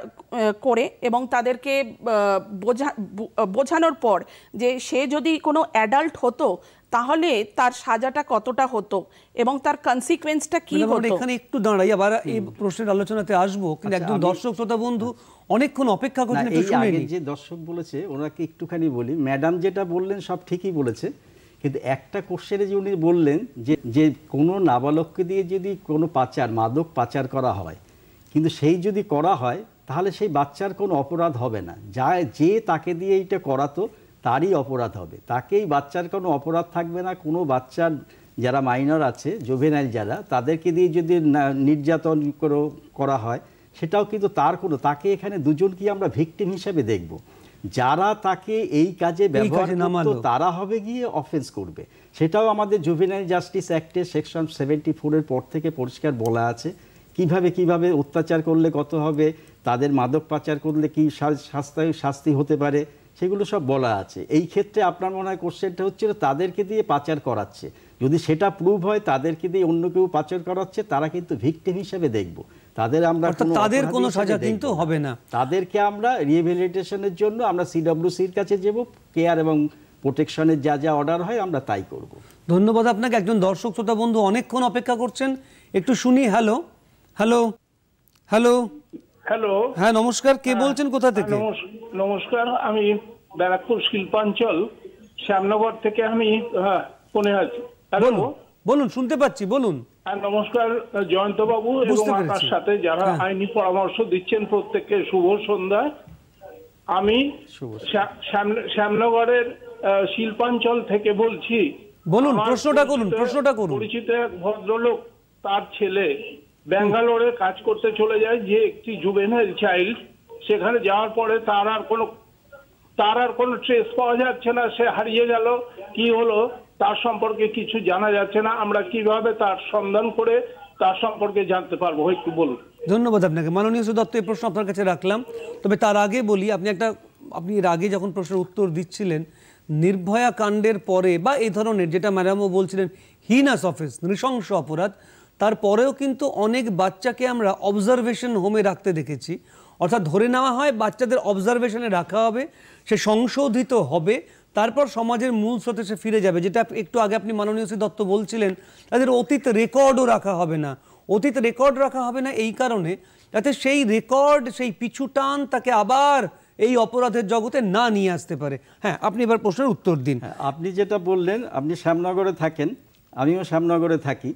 করে এবং তাদেরকে বোঝা বোঝানোর পর যে সে যদি কোনো অ্যাডাল্ট হতো তাহলে তার সাজাটা কতটা হতো এবং তার কনসিকোয়েন্সটা কি হতো এখানে একটু
দাঁড়াই আবার এই প্রশ্নের আলোচনাতে আসবো কিন্তু আচ্ছা, একজন দর্শক শ্রোতা বন্ধু হ্যাঁ। অনেকক্ষণ অপেক্ষা করছেন একটু শুনে যে
দর্শক বলেছে ওনাকে একটুখানি বলি ম্যাডাম যেটা বললেন সব ঠিকই বলেছে কিন্তু একটা কোশ্চেনে যে উনি বললেন যে যে কোনো নাবালককে দিয়ে যদি কোনো পাচার মাদক পাচার করা হয় কিন্তু সেই যদি করা হয় তাহলে সেই বাচ্চার কোনো অপরাধ হবে না যা যে তাকে দিয়ে এইটা করাতো তারই অপরাধ হবে তাকেই বাচ্চার কোনো অপরাধ থাকবে না কোনো বাচ্চার যারা মাইনর আছে জোভেনাইল যারা তাদেরকে দিয়ে যদি নির্যাতন করা হয় সেটাও কিন্তু তার কোনো তাকে এখানে দুজনকে আমরা ভিকটিম হিসেবে দেখবো যারা তাকে এই কাজে ব্যবহার করতো তারা হবে গিয়ে অফেন্স করবে সেটাও আমাদের জুভেনাইল জাস্টিস অ্যাক্টে সেকশন সেভেন্টি ফোরের পর থেকে পরিষ্কার বলা আছে কিভাবে কিভাবে অত্যাচার করলে কত হবে তাদের মাদক পাচার করলে কি শাস্তি শাস্তি হতে পারে সেগুলো সব বলা আছে এই ক্ষেত্রে আপনার মনে হয় কোশ্চেনটা হচ্ছিল তাদেরকে দিয়ে পাচার করাচ্ছে যদি সেটা প্রুভ হয় তাদেরকে দিয়ে অন্য কেউ পাচার করাচ্ছে তারা কিন্তু ভিকটিম হিসাবে দেখবো তাদের আমরা তাদের কোনো সাজা কিন্তু হবে না তাদেরকে আমরা রিহেবিলিটেশনের জন্য আমরা সিডব্লিউসির কাছে যাব কেয়ার এবং প্রোটেকশনের যা যা অর্ডার হয় আমরা তাই করব ধন্যবাদ আপনাকে
একজন দর্শক শ্রোতা বন্ধু অনেকক্ষণ অপেক্ষা করছেন একটু শুনি হ্যালো হ্যালো হ্যালো
হ্যালো হ্যাঁ
নমস্কার কে হ্যাঁ, বলছেন কোথা হ্যাঁ, থেকে নমস্কার আমি ব্যারাকপুর শিল্পাঞ্চল শ্যামনগর থেকে আমি ফোনে হ্যাঁ, আছি হ্যালো বলুন শুনতে পাচ্ছি বলুন হ্যাঁ, নমস্কার জয়ন্ত বাবু এবং আপনার সাথে যারা হ্যাঁ। আইনি পরামর্শ দিচ্ছেন প্রত্যেককে শুভ সন্ধ্যা আমি শ্যামনগরের শিল্পাঞ্চল থেকে বলছি বলুন প্রশ্নটা করুন প্রশ্নটা করুন পরিচিত এক ভদ্রলোক তার ছেলে ব্যাঙ্গালোরে কাজ করতে চলে যায় যে একটি জুবেনাইল চাইল্ড সেখানে যাওয়ার পরে তার আর কোনো তার আর কোনো ট্রেস পাওয়া যাচ্ছে না সে হারিয়ে গেল কি হলো তার সম্পর্কে কিছু জানা যাচ্ছে না আমরা কিভাবে তার সন্ধান করে তার সম্পর্কে জানতে পারবো একটু বলুন ধন্যবাদ আপনাকে মাননীয় দত্ত এই প্রশ্ন আপনার কাছে রাখলাম তবে তার আগে বলি আপনি একটা আপনি এর আগে যখন প্রশ্নের উত্তর দিচ্ছিলেন নির্ভয়া কাণ্ডের পরে বা এই ধরনের যেটা ম্যাডামও বলছিলেন হিনাস অফিস নৃশংস অপরাধ তারপরেও কিন্তু অনেক বাচ্চাকে আমরা অবজারভেশন হোমে রাখতে দেখেছি অর্থাৎ ধরে নেওয়া হয় বাচ্চাদের অবজারভেশনে রাখা হবে সে সংশোধিত হবে তারপর সমাজের মূল স্রোতে সে ফিরে যাবে যেটা একটু আগে আপনি মাননীয় শ্রী দত্ত বলছিলেন তাদের অতীত রেকর্ডও রাখা হবে না অতীত রেকর্ড রাখা হবে না এই কারণে যাতে সেই রেকর্ড সেই পিছু টান তাকে আবার এই অপরাধের জগতে না নিয়ে আসতে পারে হ্যাঁ আপনি এবার
প্রশ্নের উত্তর দিন হ্যাঁ, আপনি যেটা বললেন আপনি শ্যামনগরে থাকেন আমিও শ্যামনগরে থাকি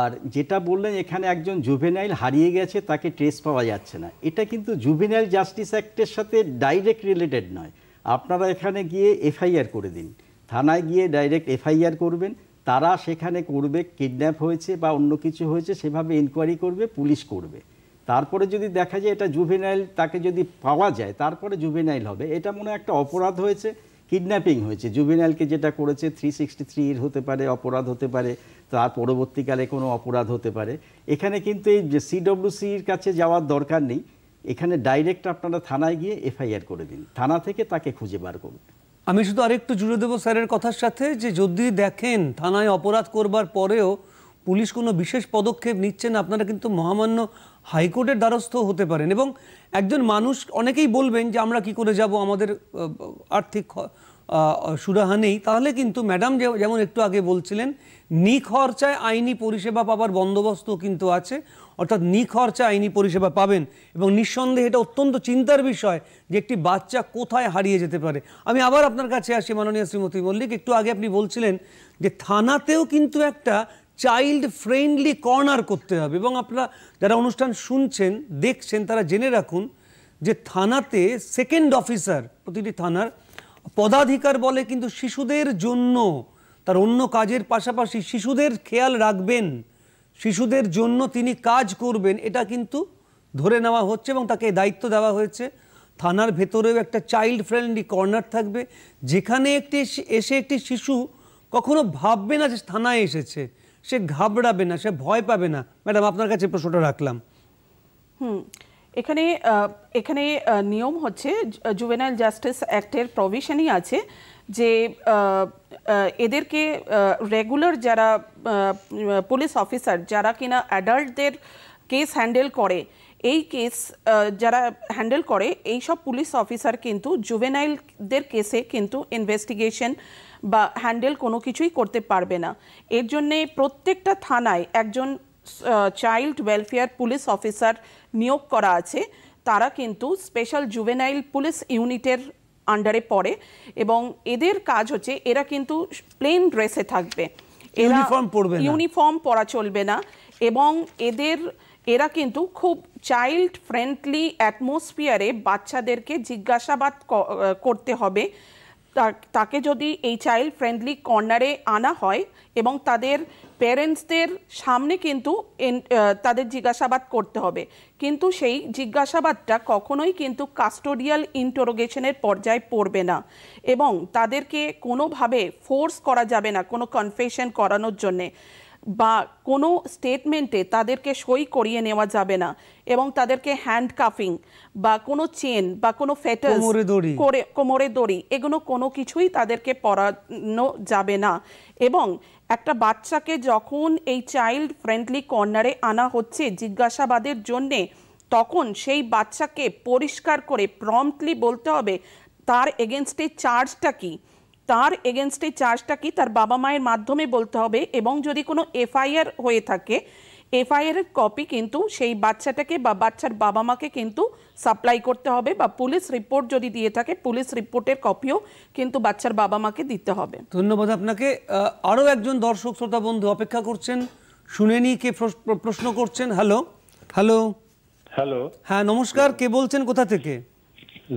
আর যেটা বললেন এখানে একজন জুভেনাইল হারিয়ে গেছে তাকে ট্রেস পাওয়া যাচ্ছে না এটা কিন্তু জুভেনাইল জাস্টিস অ্যাক্টের সাথে ডাইরেক্ট রিলেটেড নয় আপনারা এখানে গিয়ে এফআইআর করে দিন থানায় গিয়ে ডাইরেক্ট এফআইআর করবেন তারা সেখানে করবে কিডন্যাপ হয়েছে বা অন্য কিছু হয়েছে সেভাবে ইনকোয়ারি করবে পুলিশ করবে তারপরে যদি দেখা যায় এটা জুভেনাইল তাকে যদি পাওয়া যায় তারপরে জুভেনাইল হবে এটা মনে একটা অপরাধ হয়েছে কিডন্যাপিং হয়েছে জুভেনাইলকে যেটা করেছে থ্রি সিক্সটি হতে পারে অপরাধ হতে পারে তার পরবর্তীকালে কোনো অপরাধ হতে পারে এখানে কিন্তু এই সিডব্লিউসির কাছে যাওয়ার দরকার নেই এখানে ডাইরেক্ট আপনারা থানায় গিয়ে এফআইআর করে দিন থানা থেকে তাকে খুঁজে বার করবে
আমি শুধু আরেকটু জুড়ে দেবো স্যারের কথার সাথে যে যদি দেখেন থানায় অপরাধ করবার পরেও পুলিশ কোনো বিশেষ পদক্ষেপ নিচ্ছেন আপনারা কিন্তু মহামান্য হাইকোর্টের দ্বারস্থ হতে পারেন এবং একজন মানুষ অনেকেই বলবেন যে আমরা কি করে যাব আমাদের আর্থিক সুরাহা নেই তাহলে কিন্তু ম্যাডাম যেমন একটু আগে বলছিলেন নিখরচায় আইনি পরিষেবা পাবার বন্দোবস্ত কিন্তু আছে অর্থাৎ নিখরচা আইনি পরিষেবা পাবেন এবং নিঃসন্দেহে এটা অত্যন্ত চিন্তার বিষয় যে একটি বাচ্চা কোথায় হারিয়ে যেতে পারে আমি আবার আপনার কাছে আসি মাননীয় শ্রীমতী মল্লিক একটু আগে আপনি বলছিলেন যে থানাতেও কিন্তু একটা চাইল্ড ফ্রেন্ডলি কর্নার করতে হবে এবং আপনারা যারা অনুষ্ঠান শুনছেন দেখছেন তারা জেনে রাখুন যে থানাতে সেকেন্ড অফিসার প্রতিটি থানার পদাধিকার বলে কিন্তু শিশুদের জন্য তার অন্য কাজের পাশাপাশি শিশুদের খেয়াল রাখবেন শিশুদের জন্য তিনি কাজ করবেন এটা কিন্তু ধরে নেওয়া হচ্ছে এবং তাকে দায়িত্ব দেওয়া হয়েছে থানার ভেতরেও একটা চাইল্ড ফ্রেন্ডলি কর্নার থাকবে যেখানে একটি এসে একটি শিশু কখনো ভাববে না যে থানায় এসেছে সে ঘাবড়াবে না সে ভয় পাবে না ম্যাডাম আপনার কাছে প্রশ্নটা রাখলাম
হুম এখানে এখানে নিয়ম হচ্ছে জুভেনাইল জাস্টিস অ্যাক্টের প্রভিশনই আছে যে এদেরকে রেগুলার যারা পুলিশ অফিসার যারা কিনা অ্যাডাল্টদের কেস হ্যান্ডেল করে এই কেস যারা হ্যান্ডেল করে এই সব পুলিশ অফিসার কিন্তু জুভেনাইলদের কেসে কিন্তু ইনভেস্টিগেশন বা হ্যান্ডেল কোনো কিছুই করতে পারবে না এর জন্যে প্রত্যেকটা থানায় একজন চাইল্ড ওয়েলফেয়ার পুলিশ অফিসার নিয়োগ করা আছে তারা কিন্তু স্পেশাল জুভেনাইল পুলিশ ইউনিটের আন্ডারে পড়ে এবং এদের কাজ হচ্ছে এরা কিন্তু প্লেন ড্রেসে থাকবে ইউনিফর্ম পরবে ইউনিফর্ম পরা চলবে না এবং এদের এরা কিন্তু খুব চাইল্ড ফ্রেন্ডলি অ্যাটমসফিয়ারে বাচ্চাদেরকে জিজ্ঞাসাবাদ করতে হবে তাকে যদি এই চাইল্ড ফ্রেন্ডলি কর্নারে আনা হয় এবং তাদের প্যারেন্টসদের সামনে কিন্তু তাদের জিজ্ঞাসাবাদ করতে হবে কিন্তু সেই জিজ্ঞাসাবাদটা কখনোই কিন্তু কাস্টোডিয়াল ইন্টারোগেশনের পর্যায়ে পড়বে না এবং তাদেরকে কোনোভাবে ফোর্স করা যাবে না কোনো কনফেশন করানোর জন্যে বা কোনো স্টেটমেন্টে তাদেরকে সই করিয়ে নেওয়া যাবে না এবং তাদেরকে হ্যান্ড কাফিং বা কোনো চেন বা কোনো ফেটাস করে কোমরে দড়ি এগুলো কোনো কিছুই তাদেরকে পরানো যাবে না এবং একটা বাচ্চাকে যখন এই চাইল্ড ফ্রেন্ডলি কর্নারে আনা হচ্ছে জিজ্ঞাসাবাদের জন্যে তখন সেই বাচ্চাকে পরিষ্কার করে প্রম্পটলি বলতে হবে তার এগেনস্টে চার্জটা কী তার এগেনস্টে চার্জটা কি তার বাবা মায়ের মাধ্যমে বলতে হবে এবং যদি কোনো এফআইআর হয়ে থাকে এফআইআর এর কপি কিন্তু সেই বাচ্চাটাকে বা বাচ্চার বাবা মাকে কিন্তু সাপ্লাই করতে হবে বা পুলিশ রিপোর্ট যদি দিয়ে থাকে পুলিশ রিপোর্টের কপিও কিন্তু বাচ্চার বাবা মাকে দিতে হবে
ধন্যবাদ আপনাকে আরও একজন দর্শক শ্রোতা বন্ধু অপেক্ষা করছেন শুনেনি কে প্রশ্ন করছেন হ্যালো হ্যালো হ্যালো হ্যাঁ নমস্কার কে বলছেন কোথা থেকে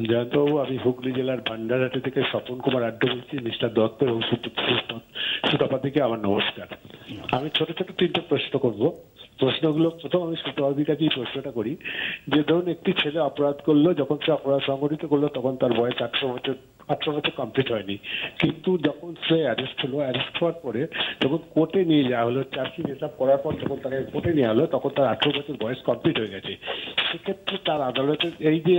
জয়ন্তবাবু আমি হুগলি জেলার ভান্ডারহাটি থেকে স্বপন কুমার আড্ডা বলছি মিস্টার দত্ত এবং সুতপা থেকে আমার নমস্কার আমি ছোট ছোট তিনটে প্রশ্ন করবো প্রশ্নগুলো প্রথম আমি সুপ্রভাবীর কাছেই প্রশ্নটা করি যে ধরুন একটি ছেলে অপরাধ করলো যখন সে অপরাধ সংগঠিত করলো তখন তার বয়স আঠারো বছর পাত্রপাত্র কমপ্লিট হয়নি কিন্তু যখন সে অ্যারেস্ট হলো অ্যারেস্ট হওয়ার পরে যখন কোর্টে নিয়ে যাওয়া হলো চার্জশিট হিসাব করার পর যখন তাকে কোর্টে নেওয়া হলো তখন তার আঠেরো বছর বয়স কমপ্লিট হয়ে গেছে সেক্ষেত্রে তার আদালতে এই যে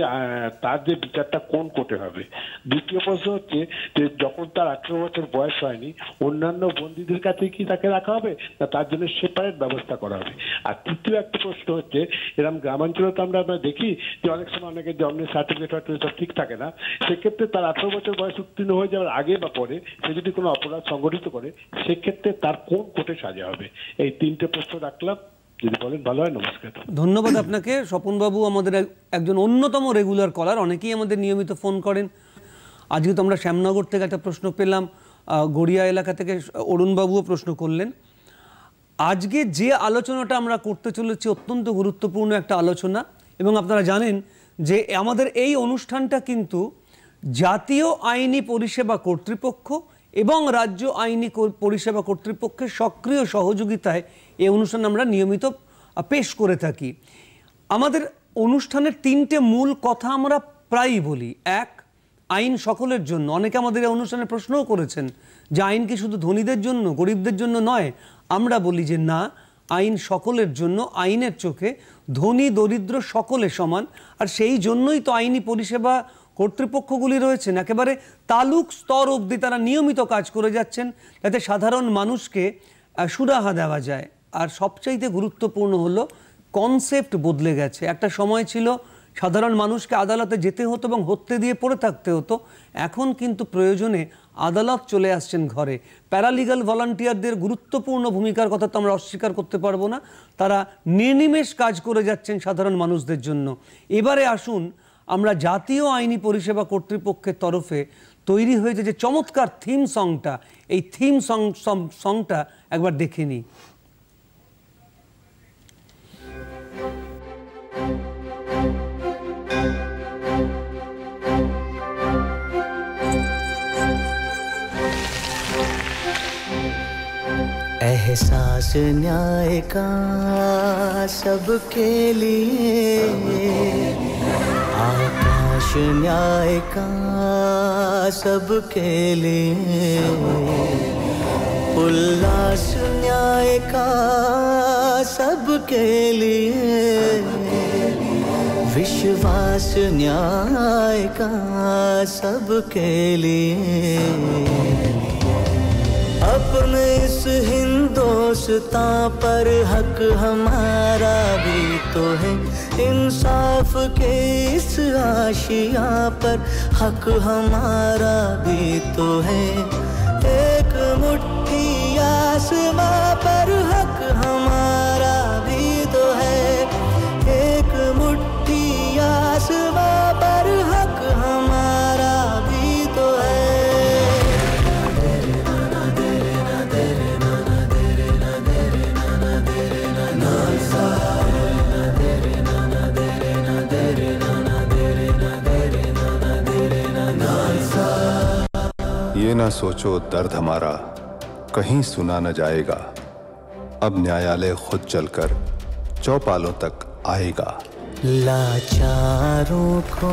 তার যে বিচারটা কোন কোর্টে হবে দ্বিতীয় প্রশ্ন হচ্ছে যে যখন তার আঠেরো বছর বয়স হয়নি অন্যান্য বন্দীদের কাছে কি তাকে রাখা হবে না তার জন্য সেপারেট ব্যবস্থা করা হবে আর তৃতীয় একটা প্রশ্ন হচ্ছে এরকম গ্রামাঞ্চলে তো আমরা দেখি যে অনেক সময় অনেকের জন্মের সার্টিফিকেট ঠিক থাকে না সেক্ষেত্রে তার আঠেরো বছর বয়স উত্তীর্ণ হয়ে যাওয়ার আগে বা পরে সে যদি কোনো অপরাধ সংগঠিত করে সেক্ষেত্রে তার কোন কোর্টে সাজা হবে এই তিনটে প্রশ্ন রাখলাম যদি বলেন ভালো হয় নমস্কার ধন্যবাদ আপনাকে স্বপনবাবু আমাদের একজন অন্যতম রেগুলার কলার অনেকেই আমাদের নিয়মিত ফোন করেন আজকে তো আমরা শ্যামনগর থেকে একটা প্রশ্ন পেলাম গড়িয়া এলাকা থেকে অরুণবাবুও প্রশ্ন করলেন আজকে যে আলোচনাটা আমরা করতে চলেছি অত্যন্ত গুরুত্বপূর্ণ একটা আলোচনা এবং আপনারা জানেন যে আমাদের এই অনুষ্ঠানটা কিন্তু জাতীয় আইনি পরিষেবা কর্তৃপক্ষ এবং রাজ্য আইনি পরিষেবা কর্তৃপক্ষের সক্রিয় সহযোগিতায় এই অনুষ্ঠান আমরা নিয়মিত পেশ করে থাকি আমাদের অনুষ্ঠানের তিনটে মূল কথা আমরা প্রায়ই বলি এক আইন সকলের জন্য অনেকে আমাদের এই অনুষ্ঠানে প্রশ্নও করেছেন যে আইন কি শুধু ধনীদের জন্য গরিবদের জন্য নয় আমরা বলি যে না আইন সকলের জন্য আইনের চোখে ধনী দরিদ্র সকলে সমান আর সেই জন্যই তো আইনি পরিষেবা কর্তৃপক্ষগুলি রয়েছেন একেবারে তালুক স্তর অবধি তারা নিয়মিত কাজ করে যাচ্ছেন যাতে সাধারণ মানুষকে সুরাহা দেওয়া যায় আর সবচাইতে গুরুত্বপূর্ণ হলো কনসেপ্ট বদলে গেছে একটা সময় ছিল সাধারণ মানুষকে আদালতে যেতে হতো এবং হত্যে দিয়ে পড়ে থাকতে হতো এখন কিন্তু প্রয়োজনে আদালত চলে আসছেন ঘরে প্যারালিগাল ভলান্টিয়ারদের গুরুত্বপূর্ণ ভূমিকার কথা তো আমরা অস্বীকার করতে পারবো না তারা নির্নিমেষ কাজ করে যাচ্ছেন সাধারণ মানুষদের জন্য এবারে আসুন আমরা জাতীয় আইনি পরিষেবা কর্তৃপক্ষের তরফে তৈরি হয়েছে যে চমৎকার থিম সংটা এই থিম সং সংটা একবার দেখে নিই
एहसास न्याय का सबके लिए आकाश न्याय का सबके लिए उल्लास न्याय का सबके लिए विश्वास न्याय का सबके लिए अपने इस हिंदोस्ता पर हक हमारा भी तो है इंसाफ के इस आशिया पर हक हमारा भी तो है एक मुट्ठी आसमां पर
ये ना सोचो दर्द हमारा कहीं सुना न जाएगा अब न्यायालय खुद चलकर चौपालों तक आएगा
लाचारों को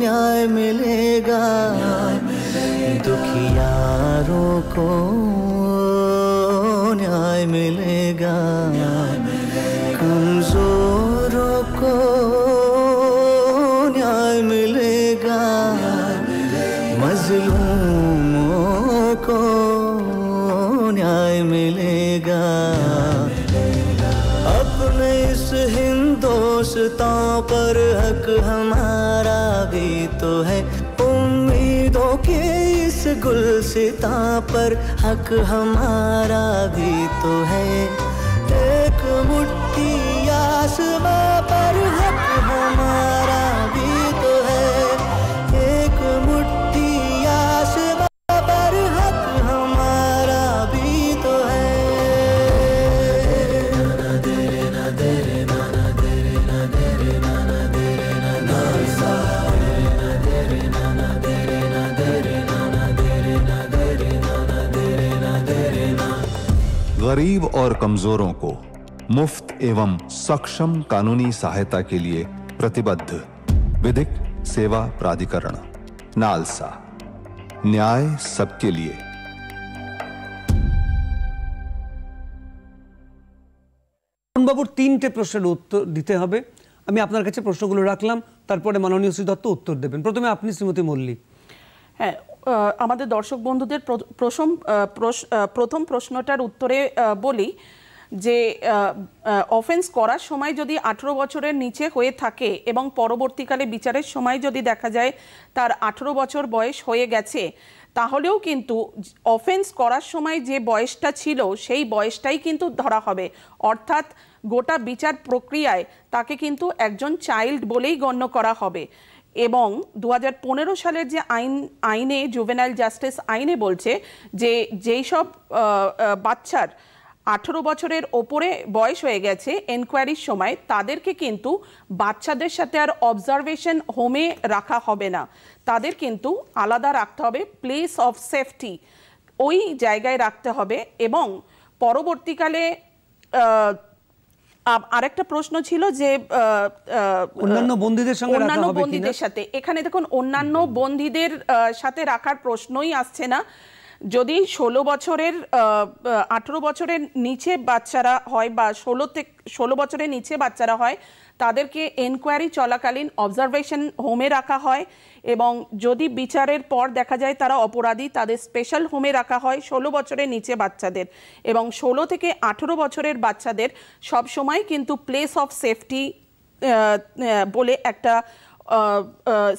न्याय मिलेगा, दुखियारों को न्याय मिलेगा। दोस्तों पर हक हमारा भी तो है उम्मीदों के इस गुलसिता पर हक हमारा भी तो है एक मुट्ठी आसमां पर हक हमारा গরীব ও কমজোরوں کو مفت एवं सक्षम कानूनी
सहायता के लिए प्रतिबद्ध विधिक सेवा प्राधिकरण नालसा न्याय सबके लिए পুনবপুর তিনটে প্রশ্ন উত্তর দিতে হবে আমি আপনার কাছে প্রশ্নগুলো রাখলাম তারপরে माननीय সুধাত্ত উত্তর দেবেন প্রথমে আপনি শ্রীমতী মল্লি
হ্যাঁ আমাদের দর্শক বন্ধুদের প্রথম প্রথম প্রশ্নটার উত্তরে বলি যে অফেন্স করার সময় যদি আঠেরো বছরের নিচে হয়ে থাকে এবং পরবর্তীকালে বিচারের সময় যদি দেখা যায় তার আঠেরো বছর বয়স হয়ে গেছে তাহলেও কিন্তু অফেন্স করার সময় যে বয়সটা ছিল সেই বয়সটাই কিন্তু ধরা হবে অর্থাৎ গোটা বিচার প্রক্রিয়ায় তাকে কিন্তু একজন চাইল্ড বলেই গণ্য করা হবে এবং দু হাজার সালের যে আইন আইনে জুভেনাইল জাস্টিস আইনে বলছে যে যেই সব বাচ্চার আঠেরো বছরের ওপরে বয়স হয়ে গেছে এনকোয়ারির সময় তাদেরকে কিন্তু বাচ্চাদের সাথে আর অবজারভেশন হোমে রাখা হবে না তাদের কিন্তু আলাদা রাখতে হবে প্লেস অফ সেফটি ওই জায়গায় রাখতে হবে এবং পরবর্তীকালে আরেকটা প্রশ্ন ছিল যে অন্যান্য বন্দীদের সঙ্গে অন্যান্য বন্দীদের সাথে এখানে দেখুন অন্যান্য বন্দীদের সাথে রাখার প্রশ্নই আসছে না যদি ষোলো বছরের আঠেরো বছরের নিচে বাচ্চারা হয় বা ষোলো থেকে ষোলো বছরের নিচে বাচ্চারা হয় তাদেরকে এনকোয়ারি চলাকালীন অবজারভেশন হোমে রাখা হয় এবং যদি বিচারের পর দেখা যায় তারা অপরাধী তাদের স্পেশাল হোমে রাখা হয় ষোলো বছরের নিচে বাচ্চাদের এবং ষোলো থেকে আঠেরো বছরের বাচ্চাদের সবসময় কিন্তু প্লেস অফ সেফটি বলে একটা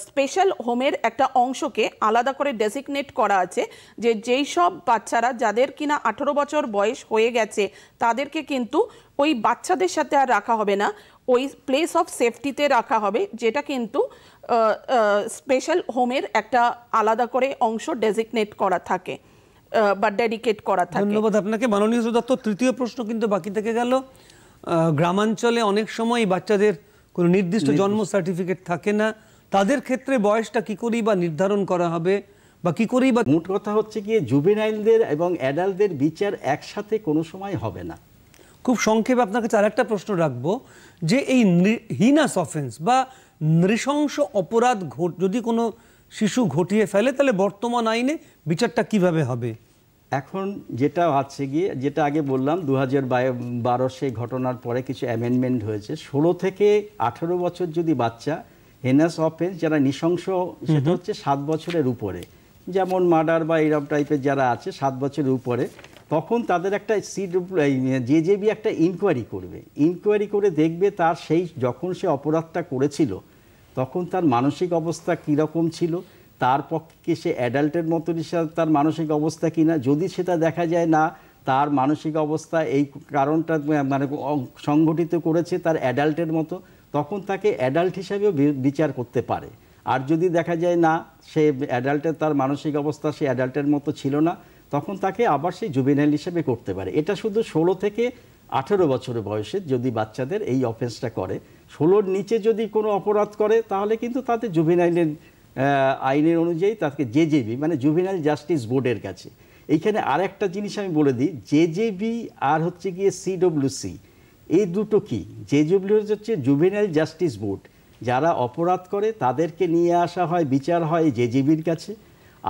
স্পেশাল হোমের একটা অংশকে আলাদা করে ডেসিগনেট করা আছে যে যেই সব বাচ্চারা যাদের কিনা আঠেরো বছর বয়স হয়ে গেছে তাদেরকে কিন্তু ওই বাচ্চাদের সাথে আর রাখা হবে না ওই প্লেস অফ সেফটিতে রাখা হবে যেটা কিন্তু স্পেশাল হোমের একটা আলাদা করে অংশ ডেজিগনেট করা থাকে বা ডেডিকেট করা থাকে ধন্যবাদ আপনাকে মাননীয়
দত্ত তৃতীয় প্রশ্ন কিন্তু বাকি থেকে গেল গ্রামাঞ্চলে অনেক সময় বাচ্চাদের কোনো নির্দিষ্ট জন্ম সার্টিফিকেট থাকে না তাদের ক্ষেত্রে বয়সটা কি করেই বা নির্ধারণ করা
হবে বা কি করেই বা মোট কথা হচ্ছে গিয়ে জুবেনাইলদের এবং অ্যাডাল্টদের বিচার একসাথে কোনো সময় হবে না খুব সংক্ষেপে আপনাকে চার একটা প্রশ্ন রাখবো যে এই
হিনাস অফেন্স বা নৃশংস অপরাধ ঘট যদি কোনো শিশু ঘটিয়ে ফেলে তাহলে বর্তমান আইনে বিচারটা কিভাবে হবে
এখন যেটা আছে গিয়ে যেটা আগে বললাম দু হাজার বারো সেই ঘটনার পরে কিছু অ্যামেন্ডমেন্ট হয়েছে ষোলো থেকে আঠেরো বছর যদি বাচ্চা হেনাস অফেন্স যারা নৃশংস সেটা হচ্ছে সাত বছরের উপরে যেমন মার্ডার বা এইরম টাইপের যারা আছে সাত বছরের উপরে তখন তাদের একটা সি যে বি একটা ইনকোয়ারি করবে ইনকোয়ারি করে দেখবে তার সেই যখন সে অপরাধটা করেছিল তখন তার মানসিক অবস্থা কীরকম ছিল তার পক্ষে সে অ্যাডাল্টের মতনই তার মানসিক অবস্থা কিনা যদি সেটা দেখা যায় না তার মানসিক অবস্থা এই কারণটা মানে সংগঠিত করেছে তার অ্যাডাল্টের মতো তখন তাকে অ্যাডাল্ট হিসাবেও বিচার করতে পারে আর যদি দেখা যায় না সে অ্যাডাল্টের তার মানসিক অবস্থা সে অ্যাডাল্টের মতো ছিল না তখন তাকে আবার সেই জুবিনাইল হিসেবে করতে পারে এটা শুধু ষোলো থেকে আঠেরো বছর বয়সে যদি বাচ্চাদের এই অফেন্সটা করে ষোলোর নিচে যদি কোনো অপরাধ করে তাহলে কিন্তু তাদের জুবিনাইলের আইনের অনুযায়ী তাকে জেজেবি মানে জুবিনাইল জাস্টিস বোর্ডের কাছে এইখানে আর একটা জিনিস আমি বলে দিই জেজেবি আর হচ্ছে গিয়ে সিডব্লিউসি এই দুটো কি জেজেবি হচ্ছে জুবিনাইল জাস্টিস বোর্ড যারা অপরাধ করে তাদেরকে নিয়ে আসা হয় বিচার হয় জেজেবির কাছে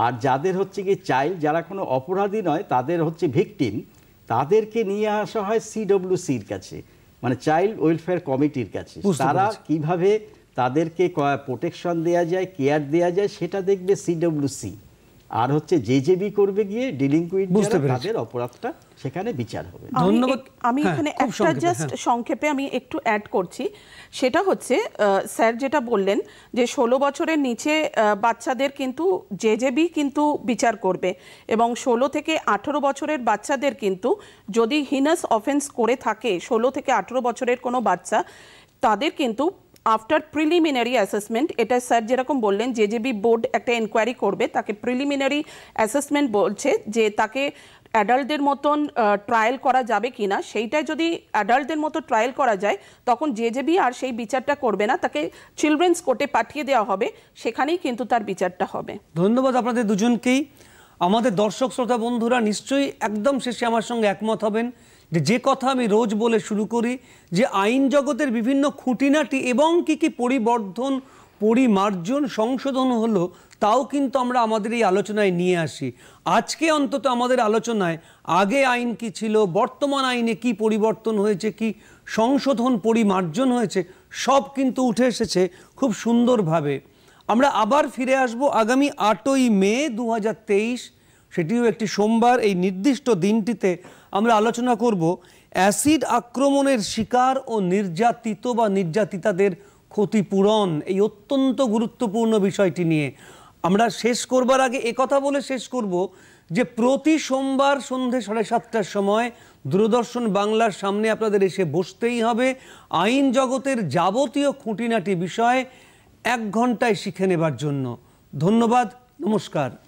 আর যাদের হচ্ছে কি চাইল্ড যারা কোনো অপরাধী নয় তাদের হচ্ছে ভিকটিম তাদেরকে নিয়ে আসা হয় সিডব্লিউসির কাছে মানে চাইল্ড ওয়েলফেয়ার কমিটির কাছে তারা কিভাবে তাদেরকে প্রোটেকশন দেয়া যায় কেয়ার দেয়া যায় সেটা দেখবে সিডব্লিউসি আর হচ্ছে যে জেবি করবে গিয়ে ডিলিং বুঝতে তাদের অপরাধটা সেখানে
বিচার হবে ধন্যবাদ আমি হ্যাঁ, এখানে একটা জাস্ট হ্যাঁ। সংক্ষেপে আমি একটু অ্যাড করছি সেটা হচ্ছে স্যার যেটা বললেন যে ষোলো বছরের নিচে বাচ্চাদের কিন্তু যে জেজেবি কিন্তু বিচার করবে এবং ষোলো থেকে আঠেরো বছরের বাচ্চাদের কিন্তু যদি হিনাস অফেন্স করে থাকে ষোলো থেকে আঠেরো বছরের কোনো বাচ্চা তাদের কিন্তু আফটার প্রিলিমিনারি অ্যাসেসমেন্ট এটা স্যার যেরকম বললেন যে জেবি বোর্ড একটা এনকোয়ারি করবে তাকে প্রিলিমিনারি অ্যাসেসমেন্ট বলছে যে তাকে অ্যাডাল্টদের মতন ট্রায়াল করা যাবে কি না সেইটাই যদি অ্যাডাল্টদের মতো ট্রায়াল করা যায় তখন যে যে বি আর সেই বিচারটা করবে না তাকে চিলড্রেন্স কোর্টে পাঠিয়ে দেওয়া হবে সেখানেই কিন্তু তার বিচারটা হবে
ধন্যবাদ আপনাদের দুজনকেই আমাদের দর্শক শ্রোতা বন্ধুরা নিশ্চয়ই একদম শেষে আমার সঙ্গে একমত হবেন যে যে কথা আমি রোজ বলে শুরু করি যে আইন জগতের বিভিন্ন খুঁটিনাটি এবং কি কি পরিবর্ধন পরিমার্জন সংশোধন হলো তাও কিন্তু আমরা আমাদের এই আলোচনায় নিয়ে আসি আজকে অন্তত আমাদের আলোচনায় আগে আইন কি ছিল বর্তমান আইনে কি পরিবর্তন হয়েছে কি সংশোধন পরিমার্জন হয়েছে সব কিন্তু উঠে এসেছে খুব সুন্দরভাবে আমরা আবার ফিরে আসব আগামী আটই মে দু সেটিও একটি সোমবার এই নির্দিষ্ট দিনটিতে আমরা আলোচনা করব অ্যাসিড আক্রমণের শিকার ও নির্যাতিত বা নির্যাতিতাদের ক্ষতিপূরণ এই অত্যন্ত গুরুত্বপূর্ণ বিষয়টি নিয়ে আমরা শেষ করবার আগে কথা বলে শেষ করব যে প্রতি সোমবার সন্ধে সাড়ে সাতটার সময় দূরদর্শন বাংলার সামনে আপনাদের এসে বসতেই হবে আইন জগতের যাবতীয় খুঁটিনাটি বিষয় এক ঘন্টায় শিখে নেবার জন্য ধন্যবাদ নমস্কার